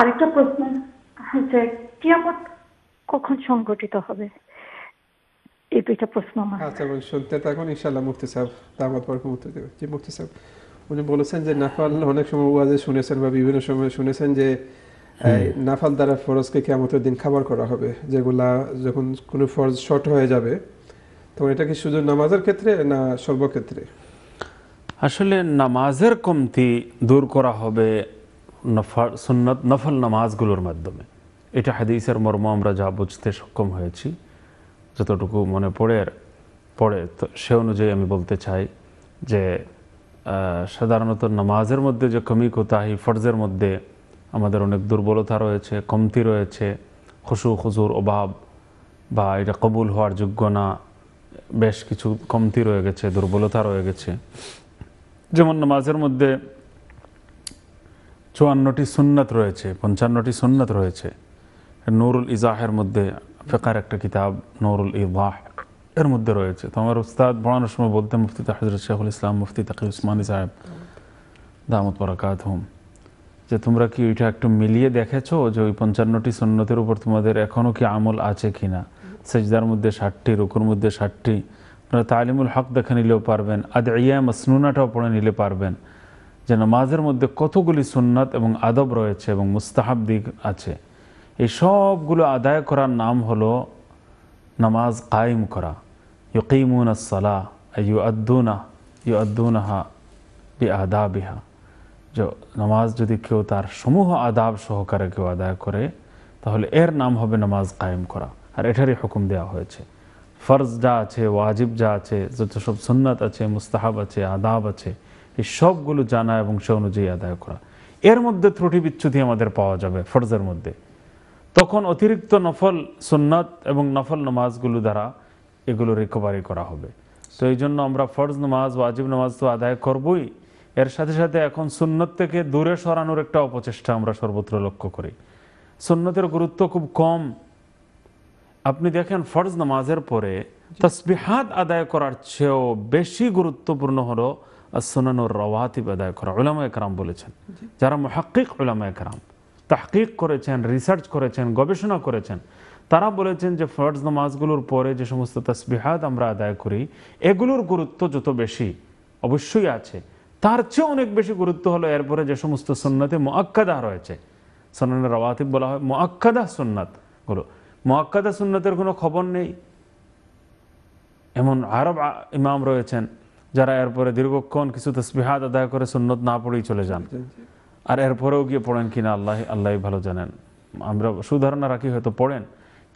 আরেকটা প্রশ্ন যে কিয়ামত কখন সংগঠিত হবে আচ্ছা, শুনতে উনি বলেছেন যে নাফাল অনেক সময় শুনেছেন বা বিভিন্ন সময় শুনেছেন যে নাফাল দ্বারা ফরজকে খাবার করা হবে যেগুলা যখন ফরজ শর্ট হয়ে যাবে এটা কি নামাজের ক্ষেত্রে না আসলে নামাজের কমতি দূর করা হবে নফল সুন্নত নফল নামাজগুলোর মাধ্যমে এটা হাদিসের মর্ম আমরা যা বুঝতে সক্ষম হয়েছি যতটুকু মনে পড়ে পড়ে তো সে অনুযায়ী আমি বলতে চাই যে সাধারণত নামাজের মধ্যে যে কমি কোথাহি ফর্জের মধ্যে আমাদের অনেক দুর্বলতা রয়েছে কমতি রয়েছে খুশু খুজুর অভাব বা এটা কবুল হওয়ার যোগ্য না বেশ কিছু কমতি রয়ে গেছে দুর্বলতা রয়ে গেছে যেমন নামাজের মধ্যে চুয়ান্নটি সুন্নাত রয়েছে পঞ্চান্নটি সুন্নাত রয়েছে নুরুল ইজাহের মধ্যে ফেকার একটা কিতাব নরুল ইবাহ এর মধ্যে রয়েছে তো আমার উস্তাদ পড়ানোর সময় বলতেন মুফতি তাহজরত শেখুল ইসলাম মুফতি তাকি উসমানি সাহেব দামত বরাকাত হোম যে তোমরা কি ওইটা একটু মিলিয়ে দেখেছো যে ওই পঞ্চান্নটি সন্ন্যতের উপর তোমাদের এখনও কি আমল আছে কি না সেজদার মধ্যে ষাটটি রুকুর মধ্যে ষাটটি আপনারা তালিমুল হক দেখে নিলেও পারবেন আদে ইয়া মাসনুনাটাও পড়ে নিলে পারবেন যে নামাজের মধ্যে কতগুলি সুন্নাত এবং আদব রয়েছে এবং মুস্তাহাব দিক আছে এই সবগুলো আদায় করার নাম হলো নামাজ কায়েম করা ইকিমুন আসসালাহ ইউ আদুনা ইউ আদুনাহা বি বিহা যে নামাজ যদি কেউ তার সমূহ আদাব সহকারে কেউ আদায় করে তাহলে এর নাম হবে নামাজ কায়েম করা আর এটারই হুকুম দেওয়া হয়েছে ফরজ যা আছে ওয়াজিব যা আছে যত সব সন্ন্যত আছে মুস্তাহাব আছে আদাব আছে এই সবগুলো জানা এবং সে অনুযায়ী আদায় করা এর মধ্যে ত্রুটি বিচ্ছুতি আমাদের পাওয়া যাবে ফরজের মধ্যে তখন অতিরিক্ত নফল সুন্নত এবং নফল নামাজগুলো দ্বারা এগুলো রিকভারি করা হবে তো এই জন্য আমরা ফরজ নামাজ ওয়াজিব নামাজ তো আদায় করবই এর সাথে সাথে এখন সুন্নত থেকে দূরে সরানোর একটা অপচেষ্টা আমরা সর্বত্র লক্ষ্য করি সুন্নতের গুরুত্ব খুব কম আপনি দেখেন ফরজ নামাজের পরে তসবিহাত আদায় করার চেয়েও বেশি গুরুত্বপূর্ণ হলো সোনানুর রওয়াতিব আদায় করা ওলামা একরাম বলেছেন যারা মহাক্কিক ওলামা একরাম তাহকিক করেছেন রিসার্চ করেছেন গবেষণা করেছেন তারা বলেছেন যে ফরজ নামাজগুলোর পরে যে সমস্ত তসবিহাত আমরা আদায় করি এগুলোর গুরুত্ব যত বেশি অবশ্যই আছে তার চেয়ে অনেক বেশি গুরুত্ব হলো এরপরে যে সমস্ত সন্ন্যতে মোয়াক্কাদা রয়েছে সন্ন্যানের রওয়াতিব বলা হয় মোয়াক্কাদা সন্ন্যাত গুলো মোয়াক্কাদা সন্ন্যতের কোনো খবর নেই এমন আরব ইমাম রয়েছেন যারা এরপরে দীর্ঘক্ষণ কিছু তসবিহাত আদায় করে সন্ন্যত না পড়েই চলে যান আর এরপরেও গিয়ে পড়েন কিনা আল্লাহ আল্লাহ ভালো জানেন আমরা সুধারণা রাখি হয়তো পড়েন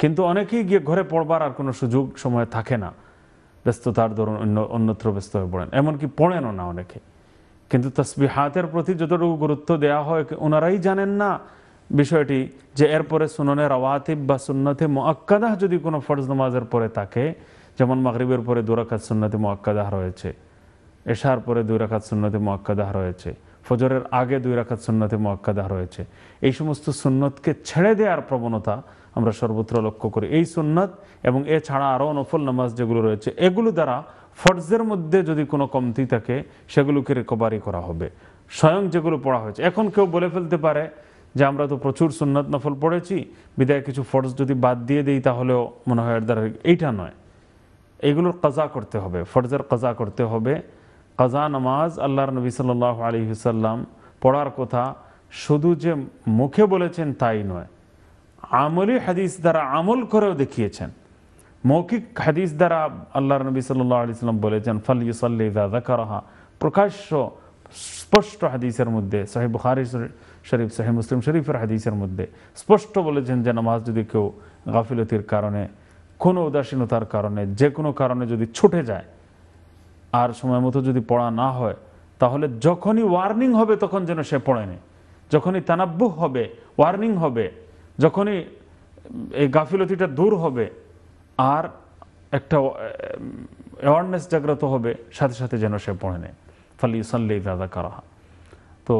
কিন্তু অনেকেই গিয়ে ঘরে পড়বার আর কোনো সুযোগ সময় থাকে না ব্যস্ততার ধরুন অন্য অন্যত্র ব্যস্ত হয়ে পড়েন এমনকি পড়েনও না অনেকে কিন্তু তসবি হাতের প্রতি যতটুকু গুরুত্ব দেওয়া হয় ওনারাই জানেন না বিষয়টি যে এরপরে সুননে রওয়াতিব বা সুন্নতে মোয়াক্কাদাহ যদি কোনো ফরজ নামাজের পরে থাকে যেমন মাগরিবের পরে দুরাকাত সুন্নতে মোয়াক্কাদাহ রয়েছে এশার পরে দুরাকাত সুন্নতে মোয়াক্কাদাহ রয়েছে ফজরের আগে দুই রাখাত সুন্নতে মোয়াক্কাদা রয়েছে এই সমস্ত সুন্নতকে ছেড়ে দেওয়ার প্রবণতা আমরা সর্বত্র লক্ষ্য করি এই সুন্নত এবং এছাড়া আরও নফল নামাজ যেগুলো রয়েছে এগুলো দ্বারা ফর্জের মধ্যে যদি কোনো কমতি থাকে সেগুলোকে রিকভারি করা হবে স্বয়ং যেগুলো পড়া হয়েছে এখন কেউ বলে ফেলতে পারে যে আমরা তো প্রচুর সুন্নত নফল পড়েছি বিদায় কিছু ফর্জ যদি বাদ দিয়ে দিই তাহলেও মনে হয় এর দ্বারা এইটা নয় এগুলোর কাজা করতে হবে ফর্জের কাজা করতে হবে কাজা নামাজ আল্লাহর নবী সাল্লাহ আলহিসাল্লাম পড়ার কথা শুধু যে মুখে বলেছেন তাই নয় আমলি হাদিস দ্বারা আমল করেও দেখিয়েছেন মৌখিক হাদিস দ্বারা আল্লাহর নবী সাল্লাহ আলি সাল্লাম বলেছেন ফালিউসাল্লি দাদা প্রকাশ্য স্পষ্ট হাদিসের মধ্যে সাহেব বুখারি শরীফ সাহেব মুসলিম শরীফের হাদিসের মধ্যে স্পষ্ট বলেছেন যে নামাজ যদি কেউ গাফিলতির কারণে কোনো উদাসীনতার কারণে যে কোনো কারণে যদি ছুটে যায় আর সময় মতো যদি পড়া না হয় তাহলে যখনই ওয়ার্নিং হবে তখন যেন সে পড়ে নেয় যখনই তানাব্বু হবে ওয়ার্নিং হবে যখনই এই গাফিলতিটা দূর হবে আর একটা অ্যাওয়ারনেস জাগ্রত হবে সাথে সাথে যেন সে পড়ে নেয় ফালি সাল্লি দাদা কারাহা তো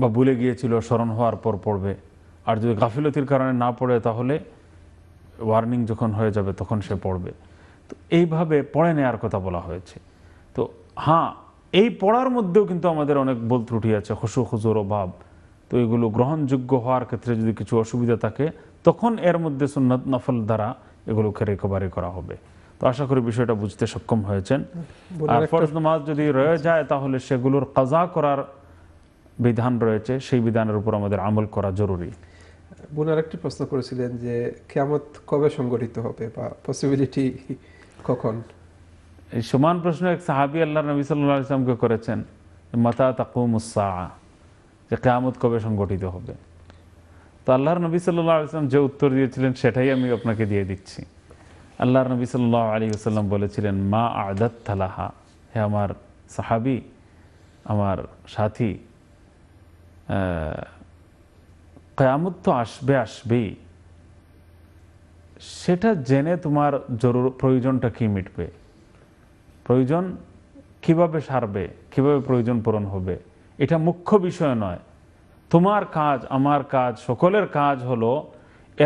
বা ভুলে গিয়েছিল স্মরণ হওয়ার পর পড়বে আর যদি গাফিলতির কারণে না পড়ে তাহলে ওয়ার্নিং যখন হয়ে যাবে তখন সে পড়বে তো এইভাবে পড়ে নেওয়ার কথা বলা হয়েছে তো হ্যাঁ এই পড়ার মধ্যেও কিন্তু আমাদের অনেক বল ত্রুটি আছে হসু খুজুর অভাব তো এগুলো গ্রহণযোগ্য হওয়ার ক্ষেত্রে যদি কিছু অসুবিধা থাকে তখন এর মধ্যে সুন্নত নফল দ্বারা এগুলোকে রিকভারি করা হবে তো আশা করি বিষয়টা বুঝতে সক্ষম হয়েছেন আর ফরজ নামাজ যদি রয়ে যায় তাহলে সেগুলোর কাজা করার বিধান রয়েছে সেই বিধানের উপর আমাদের আমল করা জরুরি বোনার একটি প্রশ্ন করেছিলেন যে কেমত কবে সংগঠিত হবে বা পসিবিলিটি কখন এই সমান প্রশ্ন এক সাহাবি আল্লাহ নবী সাল্লাহ করেছেন মাতা তাকুমুসা যে কেয়ামত কবে সংগঠিত হবে তো আল্লাহর নবী সাল্লাম যে উত্তর দিয়েছিলেন সেটাই আমি আপনাকে দিয়ে দিচ্ছি আল্লাহর নবী সাল্লাহ আলী আসাল্লাম বলেছিলেন মা আদাত থালাহা হে আমার সাহাবি আমার সাথী কেয়ামত তো আসবে আসবেই সেটা জেনে তোমার জরুর প্রয়োজনটা কি মিটবে প্রয়োজন কিভাবে সারবে কিভাবে প্রয়োজন পূরণ হবে এটা মুখ্য বিষয় নয় তোমার কাজ আমার কাজ সকলের কাজ হলো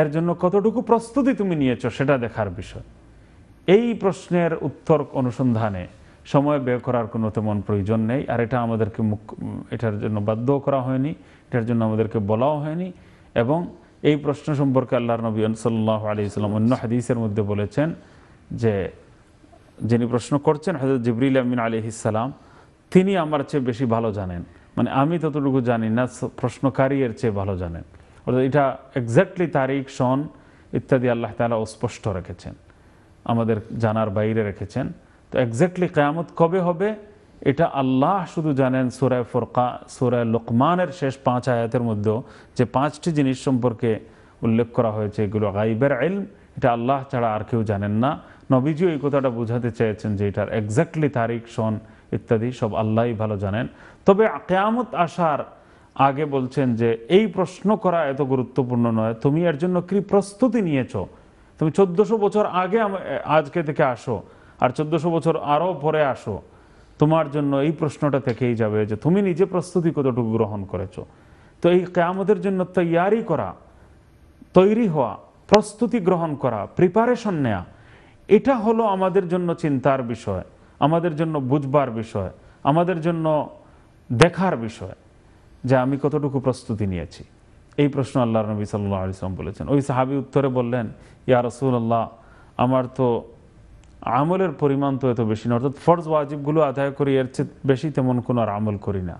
এর জন্য কতটুকু প্রস্তুতি তুমি নিয়েছো সেটা দেখার বিষয় এই প্রশ্নের উত্তর অনুসন্ধানে সময় ব্যয় করার কোনো তেমন প্রয়োজন নেই আর এটা আমাদেরকে মুখ এটার জন্য বাধ্য করা হয়নি এটার জন্য আমাদেরকে বলাও হয়নি এবং এই প্রশ্ন সম্পর্কে আল্লাহর নবী সাল্লাহ আলি অন্য হাদিসের মধ্যে বলেছেন যে যিনি প্রশ্ন করছেন হজরত জিবরিল আমিন আলি ইসালাম তিনি আমার চেয়ে বেশি ভালো জানেন মানে আমি ততটুকু জানি না প্রশ্নকারী এর চেয়ে ভালো জানেন অর্থাৎ এটা এক্স্যাক্টলি তারিখ সন ইত্যাদি আল্লাহ তালা অস্পষ্ট রেখেছেন আমাদের জানার বাইরে রেখেছেন তো এক্স্যাক্টলি কেয়ামত কবে হবে এটা আল্লাহ শুধু জানেন সুরায় ফোরকা সুরায় লোকমানের শেষ পাঁচ আয়াতের মধ্যেও যে পাঁচটি জিনিস সম্পর্কে উল্লেখ করা হয়েছে এগুলো গাইবের আইল এটা আল্লাহ ছাড়া আর কেউ জানেন না নবীজিও এই কথাটা বোঝাতে চেয়েছেন যে এটার একজাক্টলি তারিখ সন ইত্যাদি সব আল্লাহ ভালো জানেন তবে কেয়ামত আসার আগে বলছেন যে এই প্রশ্ন করা এত গুরুত্বপূর্ণ নয় তুমি এর জন্য কি প্রস্তুতি নিয়েছ তুমি চোদ্দোশো বছর আগে আজকে থেকে আসো আর চোদ্দশো বছর আরও পরে আসো তোমার জন্য এই প্রশ্নটা থেকেই যাবে যে তুমি নিজে প্রস্তুতি কতটুকু গ্রহণ করেছো তো এই কেয়ামতের জন্য তৈয়ারি করা তৈরি হওয়া প্রস্তুতি গ্রহণ করা প্রিপারেশন নেয়া এটা হলো আমাদের জন্য চিন্তার বিষয় আমাদের জন্য বুঝবার বিষয় আমাদের জন্য দেখার বিষয় যে আমি কতটুকু প্রস্তুতি নিয়েছি এই প্রশ্ন আল্লাহ নবী সাল্লাহ আলিয়াম বলেছেন ওই সাহাবি উত্তরে বললেন ইয়া রসুল আল্লাহ আমার তো আমলের পরিমাণ তো এত বেশি না অর্থাৎ ফরজ ওয়াজিবগুলো আদায় করি এর চেয়ে বেশি তেমন কোনো আর আমল করি না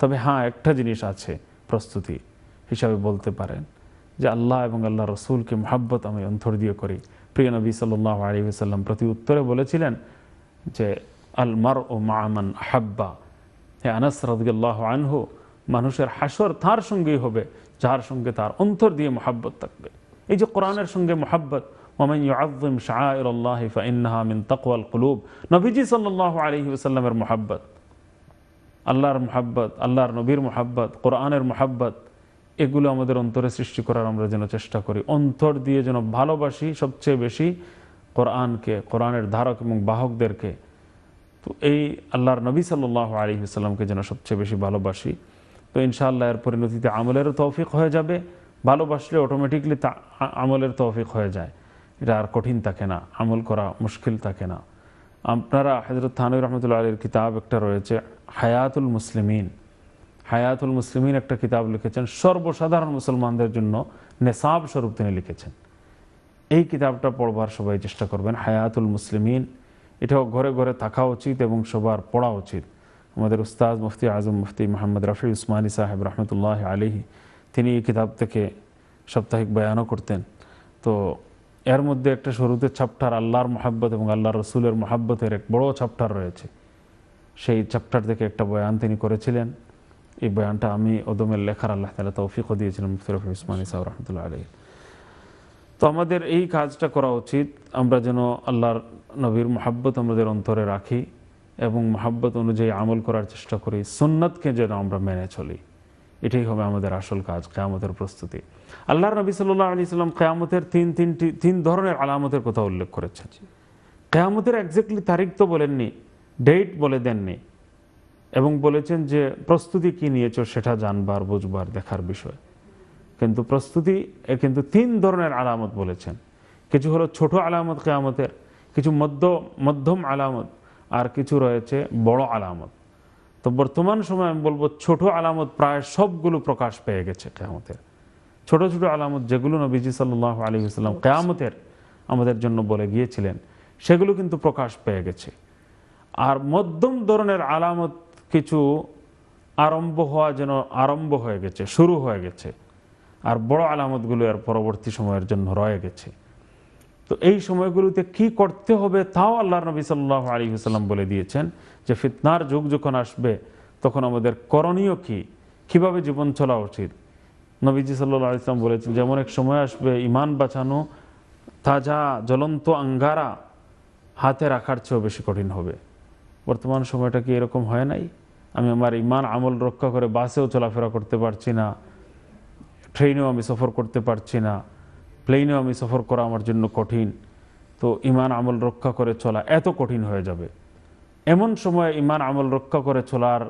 তবে হ্যাঁ একটা জিনিস আছে প্রস্তুতি হিসাবে বলতে পারেন যে আল্লাহ এবং আল্লাহ রসুলকে মহাব্বত আমি অন্তর দিয়ে করি প্রিয় নবী সাল্লাহ আলিউসাল্লাম প্রতি উত্তরে বলেছিলেন যে আলমার ও মামান হাব্বা হে আনাস রাজগাল্লাহ আনহু মানুষের হাসর তার সঙ্গেই হবে যার সঙ্গে তার অন্তর দিয়ে মহাব্বত থাকবে এই যে কোরআনের সঙ্গে মহাব্বত ওমেন ইউআজিম শাহ আল্লাহ ফাইন্নাহা মিন তকওয়াল কুলুব নবীজি সাল্লাহ আলহি আসাল্লামের মোহাব্বত আল্লাহর মোহাব্বত আল্লাহর নবীর মোহাব্বত কোরআনের মোহাব্বত এগুলো আমাদের অন্তরে সৃষ্টি করার আমরা যেন চেষ্টা করি অন্তর দিয়ে যেন ভালোবাসি সবচেয়ে বেশি কোরআনকে কোরআনের ধারক এবং বাহকদেরকে তো এই আল্লাহর নবী সাল্লাহ আলী সাল্লামকে যেন সবচেয়ে বেশি ভালোবাসি তো ইনশাআল্লাহ এর পরিণতিতে আমলেরও তৌফিক হয়ে যাবে ভালোবাসলে অটোমেটিকলি আমলের তৌফিক হয়ে যায় এটা আর কঠিন থাকে না আমল করা মুশকিল থাকে না আপনারা হজরত থানুর রহমতুল্লা আলীর কিতাব একটা রয়েছে হায়াতুল মুসলিমিন হায়াতুল মুসলিমিন একটা কিতাব লিখেছেন সর্বসাধারণ মুসলমানদের জন্য নেশাব স্বরূপ তিনি লিখেছেন এই কিতাবটা পড়বার সবাই চেষ্টা করবেন হায়াতুল মুসলিমিন এটাও ঘরে ঘরে থাকা উচিত এবং সবার পড়া উচিত আমাদের উস্তাদ মুফতি আজম মুফতি মোহাম্মদ রাফি উসমানী সাহেব রহমতুল্লাহ আলিহী তিনি এই কিতাব থেকে সাপ্তাহিক বয়ানও করতেন তো এর মধ্যে একটা শুরুতে চ্যাপ্টার আল্লাহর মহাব্বত এবং আল্লাহ রসুলের মহাব্বতের এক বড় চ্যাপ্টার রয়েছে সেই চ্যাপ্টার থেকে একটা বয়ান তিনি করেছিলেন এই বয়ানটা আমি ওদমের লেখার আল্লাহ তালা তৌফিকও দিয়েছিলাম মুফতরফুল ইসমানি সাহ রহমতুল্লাহ আলী তো আমাদের এই কাজটা করা উচিত আমরা যেন আল্লাহর নবীর মহাব্বত আমাদের অন্তরে রাখি এবং মহাব্বত অনুযায়ী আমল করার চেষ্টা করি সুন্নাতকে যেন আমরা মেনে চলি এটাই হবে আমাদের আসল কাজ আমাদের প্রস্তুতি আল্লাহ নবী সাল্লাহ আলি সাল্লাম কেয়ামতের তিন তিনটি তিন ধরনের আলামতের কথা উল্লেখ করেছেন কেয়ামতের একজাক্টলি তারিখ তো বলেননি ডেট বলে দেননি এবং বলেছেন যে প্রস্তুতি কি নিয়েছ সেটা জানবার বুঝবার দেখার বিষয় কিন্তু প্রস্তুতি কিন্তু তিন ধরনের আলামত বলেছেন কিছু হলো ছোট আলামত কেয়ামতের কিছু মধ্য মধ্যম আলামত আর কিছু রয়েছে বড় আলামত তো বর্তমান সময় আমি বলবো ছোট আলামত প্রায় সবগুলো প্রকাশ পেয়ে গেছে কেয়ামতের ছোট ছোট আলামত যেগুলো নবীজি সাল্লাহ আলী ইসলাম কেয়ামতের আমাদের জন্য বলে গিয়েছিলেন সেগুলো কিন্তু প্রকাশ পেয়ে গেছে আর মধ্যম ধরনের আলামত কিছু আরম্ভ হওয়া যেন আরম্ভ হয়ে গেছে শুরু হয়ে গেছে আর বড় আলামতগুলো এর পরবর্তী সময়ের জন্য রয়ে গেছে তো এই সময়গুলোতে কি করতে হবে তাও আল্লাহ নবী সাল্লাহ আলী হুসাল্লাম বলে দিয়েছেন যে ফিতনার যুগ যখন আসবে তখন আমাদের করণীয় কি কিভাবে জীবন চলা উচিত নবীজি সাল্লা ইসলাম বলেছেন যেমন এক সময় আসবে ইমান বাঁচানো তাজা জ্বলন্ত আঙ্গারা হাতে রাখার চেয়েও বেশি কঠিন হবে বর্তমান সময়টা কি এরকম হয় নাই আমি আমার ইমান আমল রক্ষা করে বাসেও চলাফেরা করতে পারছি না ট্রেনেও আমি সফর করতে পারছি না প্লেনেও আমি সফর করা আমার জন্য কঠিন তো ইমান আমল রক্ষা করে চলা এত কঠিন হয়ে যাবে এমন সময় ইমান আমল রক্ষা করে চলার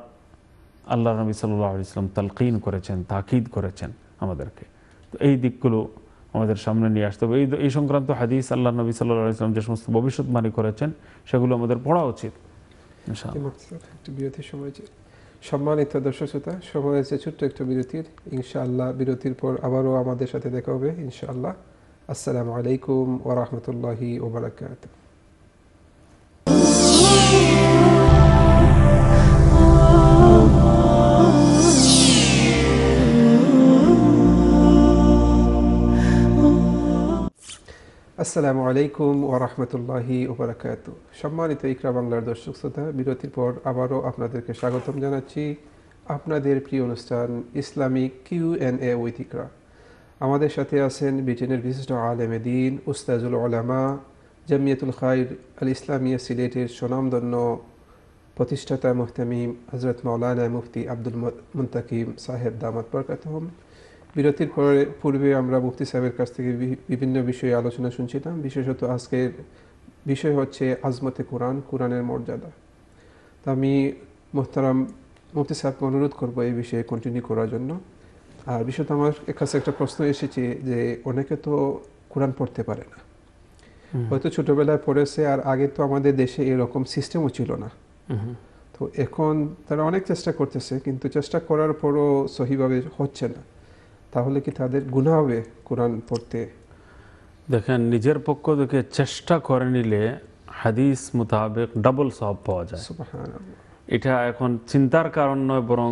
আল্লাহ নবী সাল্লাহ ইসলাম তালকিন করেছেন তাকিদ করেছেন আমাদেরকে তো এই দিকগুলো আমাদের সামনে নিয়ে আসতে হবে এই এই সংক্রান্ত হাদিস আল্লাহ নবী সাল্লাহ ইসলাম যে সমস্ত ভবিষ্যৎবাণী করেছেন সেগুলো আমাদের পড়া উচিত বিরতির সময় সম্মানিত দর্শক শ্রোতা সময় হয়েছে ছোট্ট একটা বিরতির ইনশাআল্লাহ বিরতির পর আবারও আমাদের সাথে দেখা হবে ইনশাআল্লাহ আসসালামু আলাইকুম ওরহমতুল্লাহি ওবরাকাত আসসালামু আলাইকুম ওরহমতুল্লাহি ওবরাকাত সম্মানিত ইকরা বাংলার দর্শক শ্রোতা বিরতির পর আবারও আপনাদেরকে স্বাগতম জানাচ্ছি আপনাদের প্রিয় অনুষ্ঠান Islamic Q N A with Iqra আমাদের সাথে আছেন ব্রিটেনের বিশিষ্ট আলেম দিন উস্তাজুল ওলামা জামিয়াতুল খাইর আল ইসলামিয়া সিলেটের সোনামদন্য প্রতিষ্ঠাতা মুহতামিম হজরত মৌলানা মুফতি আব্দুল মুন্তাকিম সাহেব দামাত বরকাতহম বিরতির পরে পূর্বে আমরা মুফতি সাহেবের কাছ থেকে বিভিন্ন বিষয়ে আলোচনা শুনছিলাম বিশেষত আজকের বিষয় হচ্ছে আজমতে কোরআন কোরআনের মর্যাদা তো আমি মোহতারাম মুফতি সাহেবকে অনুরোধ করবো এই বিষয়ে কন্টিনিউ করার জন্য আর বিশেষত আমার কাছে একটা প্রশ্ন এসেছে যে অনেকে তো কোরআন পড়তে পারে না হয়তো ছোটবেলায় পড়েছে আর আগে তো আমাদের দেশে এরকম সিস্টেমও ছিল না তো এখন তারা অনেক চেষ্টা করতেছে কিন্তু চেষ্টা করার পরও সহিভাবে হচ্ছে না তাহলে কি তাদের গুণা হবে কোরআন পড়তে দেখেন নিজের পক্ষ থেকে চেষ্টা করে নিলে হাদিস মোতাবেক ডাবল সব পাওয়া যায় এটা এখন চিন্তার কারণ নয় বরং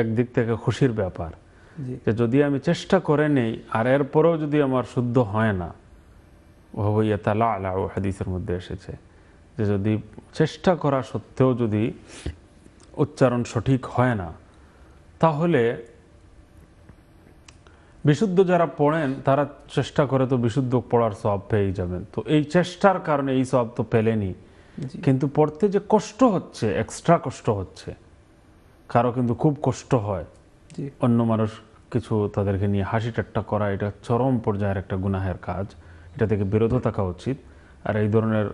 একদিক থেকে খুশির ব্যাপার যে যদি আমি চেষ্টা করে নেই আর এরপরেও যদি আমার শুদ্ধ হয় না ওহবইয়া তালা আলা ও হাদিসের মধ্যে এসেছে যে যদি চেষ্টা করা সত্ত্বেও যদি উচ্চারণ সঠিক হয় না তাহলে বিশুদ্ধ যারা পড়েন তারা চেষ্টা করে তো বিশুদ্ধ পড়ার সব পেয়ে যাবেন তো এই চেষ্টার কারণে এই সব তো পেলেনি কিন্তু পড়তে যে কষ্ট হচ্ছে এক্সট্রা কষ্ট হচ্ছে কারো কিন্তু খুব কষ্ট হয় অন্য মানুষ কিছু তাদেরকে নিয়ে হাসি টাট্টা করা এটা চরম পর্যায়ের একটা গুনাহের কাজ এটা থেকে বিরত থাকা উচিত আর এই ধরনের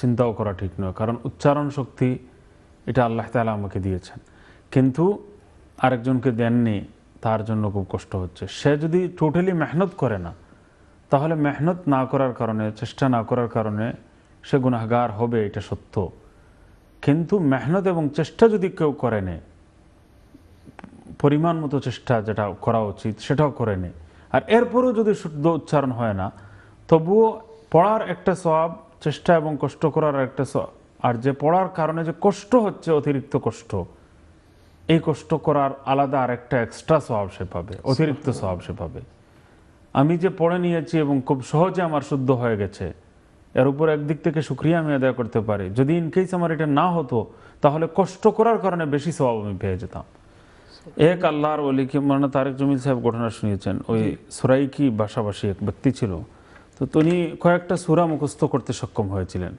চিন্তাও করা ঠিক নয় কারণ উচ্চারণ শক্তি এটা আল্লাহ তালা আমাকে দিয়েছেন কিন্তু আরেকজনকে দেননি তার জন্য খুব কষ্ট হচ্ছে সে যদি টোটালি মেহনত করে না তাহলে মেহনত না করার কারণে চেষ্টা না করার কারণে সে গুণাহগার হবে এটা সত্য কিন্তু মেহনত এবং চেষ্টা যদি কেউ করে নে পরিমাণ মতো চেষ্টা যেটা করা উচিত সেটাও করে নে আর এরপরেও যদি শুদ্ধ উচ্চারণ হয় না তবুও পড়ার একটা স্বভাব চেষ্টা এবং কষ্ট করার একটা আর যে পড়ার কারণে যে কষ্ট হচ্ছে অতিরিক্ত কষ্ট এই কষ্ট করার আলাদা আর একটা এক্সট্রা স্বভাব সে পাবে অতিরিক্ত স্বভাব সে পাবে আমি যে পড়ে নিয়েছি এবং খুব সহজে আমার শুদ্ধ হয়ে গেছে এর উপর একদিক থেকে সুক্রিয়া আমি আদায় করতে পারি যদি ইনকেস আমার এটা না হতো তাহলে কষ্ট করার কারণে বেশি স্বভাব আমি পেয়ে যেতাম এক আল্লাহর অলিকে মানে তারেক জমিল সাহেব ঘটনা শুনিয়েছেন ওই সুরাইকি ভাষাভাষী এক ব্যক্তি ছিল তো তিনি কয়েকটা সুরা মুখস্থ করতে সক্ষম হয়েছিলেন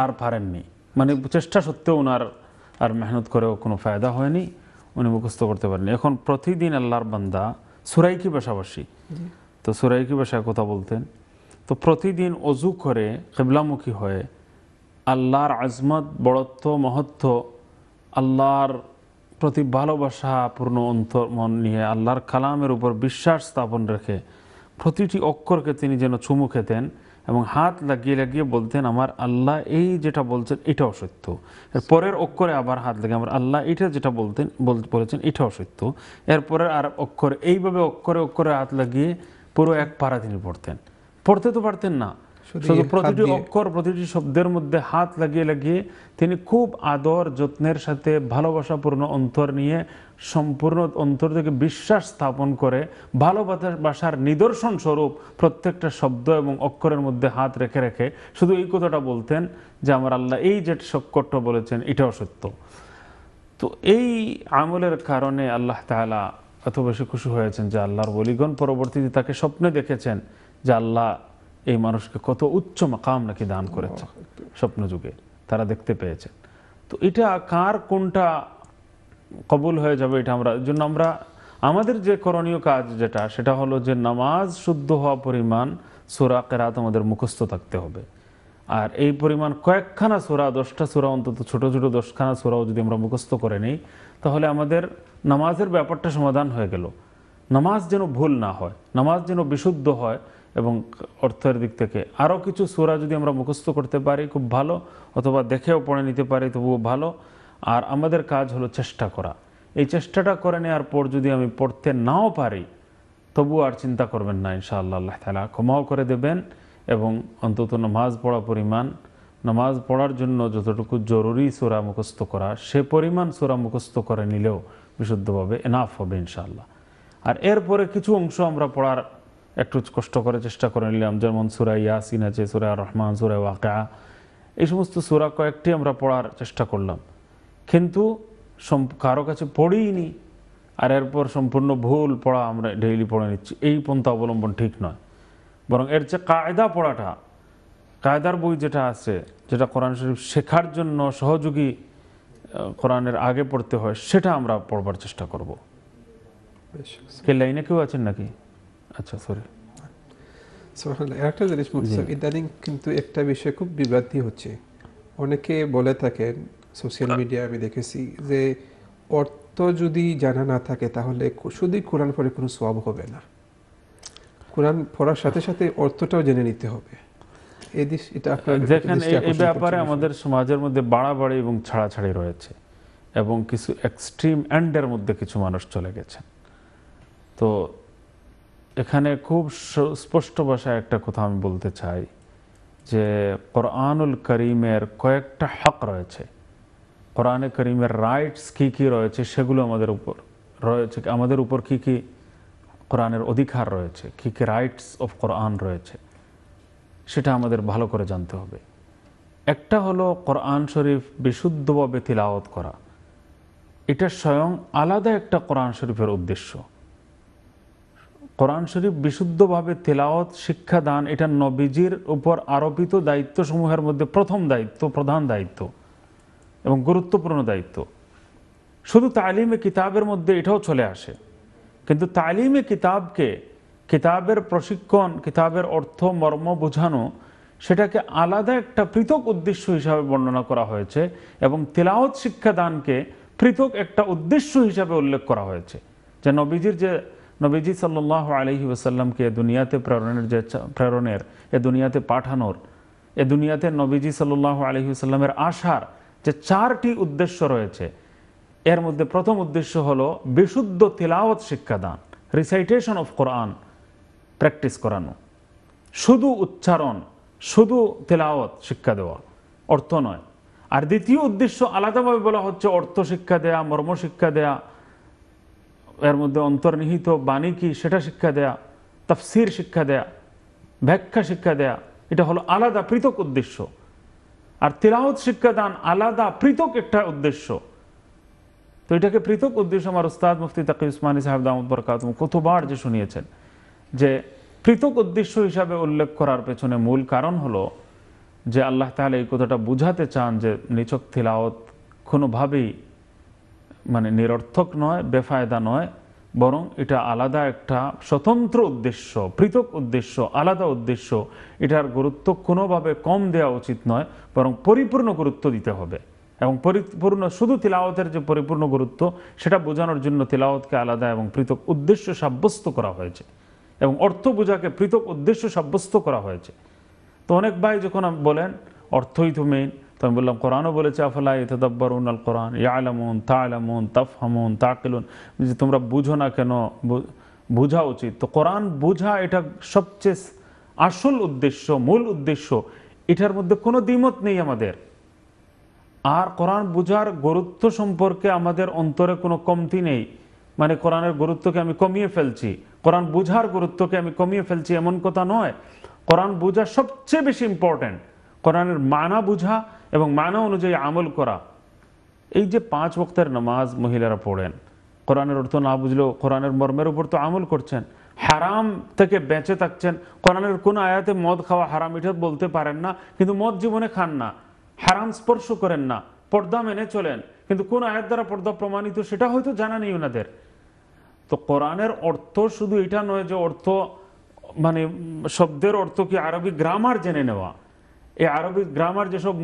আর পারেননি মানে চেষ্টা সত্ত্বেও ওনার আর মেহনত করেও কোনো ফায়দা হয়নি উনি মুখস্থ করতে পারেনি এখন প্রতিদিন আল্লাহর বান্দা সুরাইকি ভাষাভাষী তো সুরাইকি ভাষায় কথা বলতেন তো প্রতিদিন অজু করে কেবলামুখী হয়ে আল্লাহর আজমত বড়ত্ব মহত্ব আল্লাহর প্রতি ভালোবাসা পূর্ণ অন্তর মন নিয়ে আল্লাহর কালামের উপর বিশ্বাস স্থাপন রেখে প্রতিটি অক্ষরকে তিনি যেন চুমু খেতেন এবং হাত লাগিয়ে লাগিয়ে বলতেন আমার আল্লাহ এই যেটা বলছেন এটাও অসত্য পরের অক্ষরে আবার হাত লাগে আমার আল্লাহ এটা যেটা বলতেন বলেছেন এটাও সত্য এরপরের আর অক্ষরে এইভাবে অক্ষরে অক্ষরে হাত লাগিয়ে পুরো এক পাড়া তিনি পড়তেন পড়তে তো পারতেন না শুধু প্রতিটি অক্ষর প্রতিটি শব্দের মধ্যে হাত লাগিয়ে লাগিয়ে তিনি খুব আদর যত্নের সাথে ভালোবাসাপূর্ণ অন্তর নিয়ে সম্পূর্ণ অন্তর থেকে বিশ্বাস স্থাপন করে ভালোবাসার নিদর্শন স্বরূপ প্রত্যেকটা শব্দ এবং অক্ষরের মধ্যে হাত রেখে রেখে শুধু এই কথাটা বলতেন যে আমার আল্লাহ এই যে সকট্ট বলেছেন এটাও সত্য তো এই আমলের কারণে আল্লাহ তালা এত বেশি খুশি হয়েছেন যে আল্লাহর বলিগণ পরবর্তীতে তাকে স্বপ্নে দেখেছেন যে আল্লাহ এই মানুষকে কত উচ্চ মাকাম নাকি দান করেছে স্বপ্নযুগে তারা দেখতে পেয়েছে তো এটা কার কোনটা কবুল হয়ে যাবে এটা আমরা জন্য আমরা আমাদের যে করণীয় কাজ যেটা সেটা হলো যে নামাজ শুদ্ধ হওয়া পরিমাণ সোরা কেরাত আমাদের মুখস্থ থাকতে হবে আর এই পরিমাণ কয়েকখানা সুরা দশটা সুরা অন্তত ছোট ছোট দশখানা সুরাও যদি আমরা মুখস্থ করে নিই তাহলে আমাদের নামাজের ব্যাপারটা সমাধান হয়ে গেল নামাজ যেন ভুল না হয় নামাজ যেন বিশুদ্ধ হয় এবং অর্থের দিক থেকে আরও কিছু সুরা যদি আমরা মুখস্থ করতে পারি খুব ভালো অথবা দেখেও পড়ে নিতে পারি তবুও ভালো আর আমাদের কাজ হলো চেষ্টা করা এই চেষ্টাটা করে নেওয়ার পর যদি আমি পড়তে নাও পারি তবুও আর চিন্তা করবেন না ইনশাআল্লাহ আল্লাহ তালা ক্ষমাও করে দেবেন এবং অন্তত নামাজ পড়া পরিমাণ নামাজ পড়ার জন্য যতটুকু জরুরি সোরা মুখস্থ করা সে পরিমাণ সোরা মুখস্থ করে নিলেও বিশুদ্ধভাবে এনাফ হবে ইনশাআল্লাহ আর এরপরে কিছু অংশ আমরা পড়ার একটু কষ্ট করে চেষ্টা করে নিলাম যেমন সুরা ইয়াসিন আছে সুরা রহমান সুরা ওয়াকা এই সমস্ত সুরা কয়েকটি আমরা পড়ার চেষ্টা করলাম কিন্তু কারো কাছে পড়িনি আর এরপর সম্পূর্ণ ভুল পড়া আমরা ডেইলি পড়ে নিচ্ছি এই পন্থা অবলম্বন ঠিক নয় বরং এর যে কায়দা পড়াটা কায়দার বই যেটা আছে যেটা কোরআন শরীফ শেখার জন্য সহযোগী কোরআনের আগে পড়তে হয় সেটা আমরা পড়বার চেষ্টা করব কে লাইনে কেউ আছেন নাকি আচ্ছা সরি একটা জিনিস মুখসাব ইদানিং কিন্তু একটা বিষয় খুব বিভ্রান্তি হচ্ছে অনেকে বলে থাকেন সোশ্যাল মিডিয়া আমি দেখেছি যে অর্থ যদি জানা না থাকে তাহলে শুধু কোরআন পরে কোনো সব হবে না কোরআন পড়ার সাথে সাথে অর্থটাও জেনে নিতে হবে যেখানে এই ব্যাপারে আমাদের সমাজের মধ্যে বাড়াবাড়ি এবং ছাড়াছাড়ি রয়েছে এবং কিছু এক্সট্রিম অ্যান্ডের মধ্যে কিছু মানুষ চলে গেছেন তো এখানে খুব স্পষ্ট ভাষায় একটা কথা আমি বলতে চাই যে কোরআনুল করিমের কয়েকটা হক রয়েছে কোরআনে করিমের রাইটস কি কি রয়েছে সেগুলো আমাদের উপর রয়েছে আমাদের উপর কি কি কোরআনের অধিকার রয়েছে কি কি রাইটস অফ কোরআন রয়েছে সেটা আমাদের ভালো করে জানতে হবে একটা হলো কোরআন শরীফ বিশুদ্ধভাবে তিলাওয়াত করা এটা স্বয়ং আলাদা একটা কোরআন শরীফের উদ্দেশ্য কোরআন শরীফ বিশুদ্ধভাবে তেলাওয়াত শিক্ষাদান এটা নবীজির উপর আরোপিত দায়িত্বসমূহের মধ্যে প্রথম দায়িত্ব প্রধান দায়িত্ব এবং গুরুত্বপূর্ণ দায়িত্ব শুধু তালিমে কিতাবের মধ্যে এটাও চলে আসে কিন্তু তালিমে কিতাবকে কিতাবের প্রশিক্ষণ কিতাবের অর্থ মর্ম বোঝানো সেটাকে আলাদা একটা পৃথক উদ্দেশ্য হিসাবে বর্ণনা করা হয়েছে এবং তেলাওয়াত শিক্ষাদানকে পৃথক একটা উদ্দেশ্য হিসাবে উল্লেখ করা হয়েছে যে নবীজির যে নবীজি সাল্লাহ আলহি ওসাল্লামকে দুনিয়াতে প্রেরণের যে প্রেরণের এ দুনিয়াতে পাঠানোর এ দুনিয়াতে নবীজি সাল্লাহ আলহি সাল্লামের আসার যে চারটি উদ্দেশ্য রয়েছে এর মধ্যে প্রথম উদ্দেশ্য হলো বিশুদ্ধ তিলাওয়াত শিক্ষাদান রিসাইটেশন অফ কোরআন প্র্যাকটিস করানো শুধু উচ্চারণ শুধু তেলাওয়াত শিক্ষা দেওয়া অর্থ নয় আর দ্বিতীয় উদ্দেশ্য আলাদাভাবে বলা হচ্ছে অর্থ শিক্ষা দেয়া মর্ম শিক্ষা দেয়া এর মধ্যে অন্তর্নিহিত বাণী কি সেটা শিক্ষা দেয়া তাফসির শিক্ষা দেয়া ব্যাখ্যা শিক্ষা দেয়া এটা হলো আলাদা পৃথক উদ্দেশ্য আর তিলাহত শিক্ষাদান আলাদা পৃথক একটা উদ্দেশ্য তো এটাকে পৃথক উদ্দেশ্য আমার উস্তাদ মুফতি তাকি উসমানী সাহেব দামদ বরকাত কতবার যে শুনিয়েছেন যে পৃথক উদ্দেশ্য হিসাবে উল্লেখ করার পেছনে মূল কারণ হলো যে আল্লাহ তাহলে এই কথাটা বুঝাতে চান যে নিচক থিলাওত কোনোভাবেই মানে নিরর্থক নয় বেফায়দা নয় বরং এটা আলাদা একটা স্বতন্ত্র উদ্দেশ্য পৃথক উদ্দেশ্য আলাদা উদ্দেশ্য এটার গুরুত্ব কোনোভাবে কম দেওয়া উচিত নয় বরং পরিপূর্ণ গুরুত্ব দিতে হবে এবং পরিপূর্ণ শুধু তিলাওয়াতের যে পরিপূর্ণ গুরুত্ব সেটা বোঝানোর জন্য তিলাওয়াতকে আলাদা এবং পৃথক উদ্দেশ্য সাব্যস্ত করা হয়েছে এবং অর্থ বোঝাকে পৃথক উদ্দেশ্য সাব্যস্ত করা হয়েছে তো অনেক ভাই যখন বলেন অর্থই তো মেইন তো আমি বললাম কোরআনও বলেছে আফলা ইতদাব্বর উন আল কোরআন ইয়ালামুন তালামুন তাফহামুন তাকিলুন যে তোমরা বুঝো না কেন বুঝা উচিত তো কোরআন বোঝা এটা সবচেয়ে আসল উদ্দেশ্য মূল উদ্দেশ্য এটার মধ্যে কোনো দ্বিমত নেই আমাদের আর কোরআন বোঝার গুরুত্ব সম্পর্কে আমাদের অন্তরে কোনো কমতি নেই মানে কোরআনের গুরুত্বকে আমি কমিয়ে ফেলছি কোরআন বোঝার গুরুত্বকে আমি কমিয়ে ফেলছি এমন কথা নয় কোরআন বোঝা সবচেয়ে বেশি ইম্পর্ট্যান্ট কোরআনের মানা বুঝা এবং মানা অনুযায়ী আমল করা এই যে পাঁচ বক্তের নামাজ মহিলারা পড়েন কোরআনের অর্থ না বুঝলেও কোরআনের মর্মের উপর তো আমল করছেন হারাম থেকে বেঁচে থাকছেন কোরআনের কোন আয়াতে মদ খাওয়া হারাম এটা বলতে পারেন না কিন্তু মদ জীবনে খান না হারাম স্পর্শ করেন না পর্দা মেনে চলেন কিন্তু কোন আয়াত দ্বারা পর্দা প্রমাণিত সেটা হয়তো জানা নেই ওনাদের তো কোরআনের অর্থ শুধু এটা নয় যে অর্থ মানে শব্দের অর্থ কি আরবি গ্রামার জেনে নেওয়া এই আরবি গ্রামার যেসব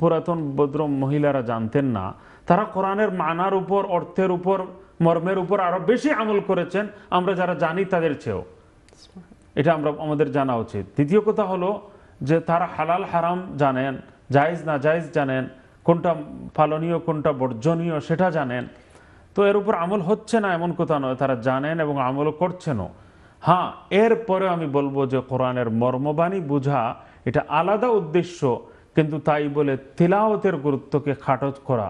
পুরাতন ভদ্র মহিলারা জানতেন না তারা কোরআনের মানার উপর অর্থের উপর মর্মের উপর আরো বেশি আমল করেছেন আমরা যারা জানি তাদের চেয়েও এটা আমরা আমাদের জানা উচিত দ্বিতীয় কথা হলো যে তারা হালাল হারাম জানেন জায়েজ না জায়েজ জানেন কোনটা পালনীয় কোনটা বর্জনীয় সেটা জানেন তো এর উপর আমল হচ্ছে না এমন কথা নয় তারা জানেন এবং আমলও করছেনও হ্যাঁ এরপরে আমি বলবো যে কোরআনের মর্মবাণী বোঝা এটা আলাদা উদ্দেশ্য কিন্তু তাই বলে তেলাওতের গুরুত্বকে খাটত করা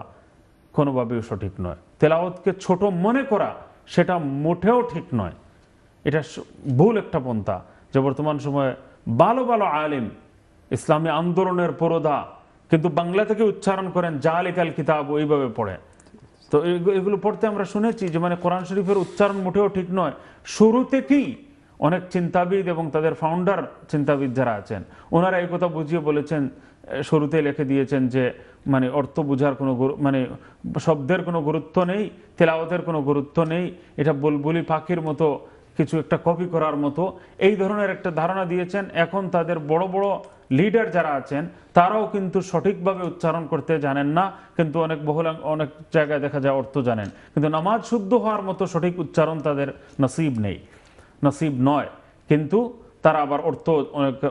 কোনোভাবেও সঠিক নয় তেলাওতকে ছোট মনে করা সেটা মোটেও ঠিক নয় এটা ভুল একটা পন্থা যে বর্তমান সময়ে ভালো ভালো আলিম ইসলামী আন্দোলনের পরোধা কিন্তু বাংলা থেকে উচ্চারণ করেন জালিকাল কিতাব ওইভাবে পড়ে তো এগুলো পড়তে আমরা শুনেছি যে মানে কোরআন শরীফের উচ্চারণ মোটেও ঠিক নয় শুরুতে কি অনেক চিন্তাবিদ এবং তাদের ফাউন্ডার চিন্তাবিদ যারা আছেন ওনারা এই কথা বুঝিয়ে বলেছেন শুরুতে লিখে দিয়েছেন যে মানে অর্থ বোঝার কোনো মানে শব্দের কোনো গুরুত্ব নেই তেলাওয়াতের কোনো গুরুত্ব নেই এটা বুলবুলি পাখির মতো কিছু একটা কপি করার মতো এই ধরনের একটা ধারণা দিয়েছেন এখন তাদের বড় বড় লিডার যারা আছেন তারাও কিন্তু সঠিকভাবে উচ্চারণ করতে জানেন না কিন্তু অনেক বহুল অনেক জায়গায় দেখা যায় অর্থ জানেন কিন্তু নামাজ শুদ্ধ হওয়ার মতো সঠিক উচ্চারণ তাদের নসিব নেই নসিব নয় কিন্তু তারা আবার অর্থ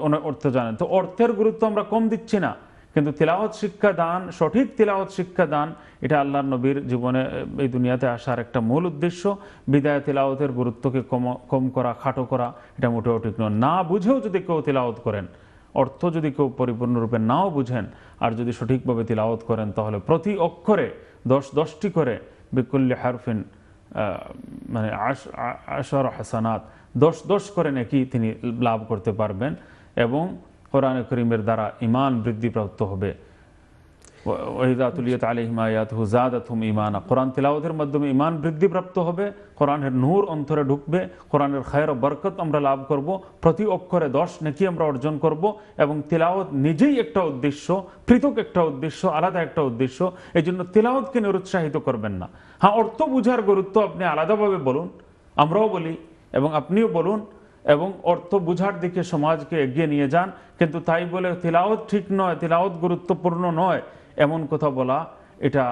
অনেক অর্থ জানেন তো অর্থের গুরুত্ব আমরা কম দিচ্ছি না কিন্তু তিলাওয়াত শিক্ষা দান সঠিক তিলাওয়াত শিক্ষা দান এটা আল্লাহ নবীর জীবনে এই দুনিয়াতে আসার একটা মূল উদ্দেশ্য বিদায় তিলাওয়াতের গুরুত্বকে কম কম করা খাটো করা এটা মোটেও ঠিক নয় না বুঝেও যদি কেউ তিলাওয়াত করেন অর্থ যদি কেউ পরিপূর্ণরূপে নাও বুঝেন আর যদি সঠিকভাবে তিলাওয়াত করেন তাহলে প্রতি অক্ষরে দশ দশটি করে বিকুল্লি হারফিন মানে আশর হাসানাত দশ দশ করে নাকি তিনি লাভ করতে পারবেন এবং কোরআন করিমের দ্বারা ইমান বৃদ্ধিপ্রাপ্ত হবে ওহিদাতুলিয়ত আলিহিমায়াত হুজাদাতুম ইমানা কোরআন তিলাওতের মাধ্যমে ইমান বৃদ্ধিপ্রাপ্ত হবে কোরআনের নূর অন্তরে ঢুকবে কোরআনের খায়ের বরকত আমরা লাভ করব প্রতি অক্ষরে দশ নেকি আমরা অর্জন করব এবং তিলাওত নিজেই একটা উদ্দেশ্য পৃথক একটা উদ্দেশ্য আলাদা একটা উদ্দেশ্য এই জন্য তিলাওতকে নিরুৎসাহিত করবেন না হ্যাঁ অর্থ বুঝার গুরুত্ব আপনি আলাদাভাবে বলুন আমরাও বলি এবং আপনিও বলুন এবং অর্থ বুঝার দিকে সমাজকে এগিয়ে নিয়ে যান কিন্তু তাই বলে তিলাওত ঠিক নয় তিলাওত গুরুত্বপূর্ণ নয় এমন কথা বলা এটা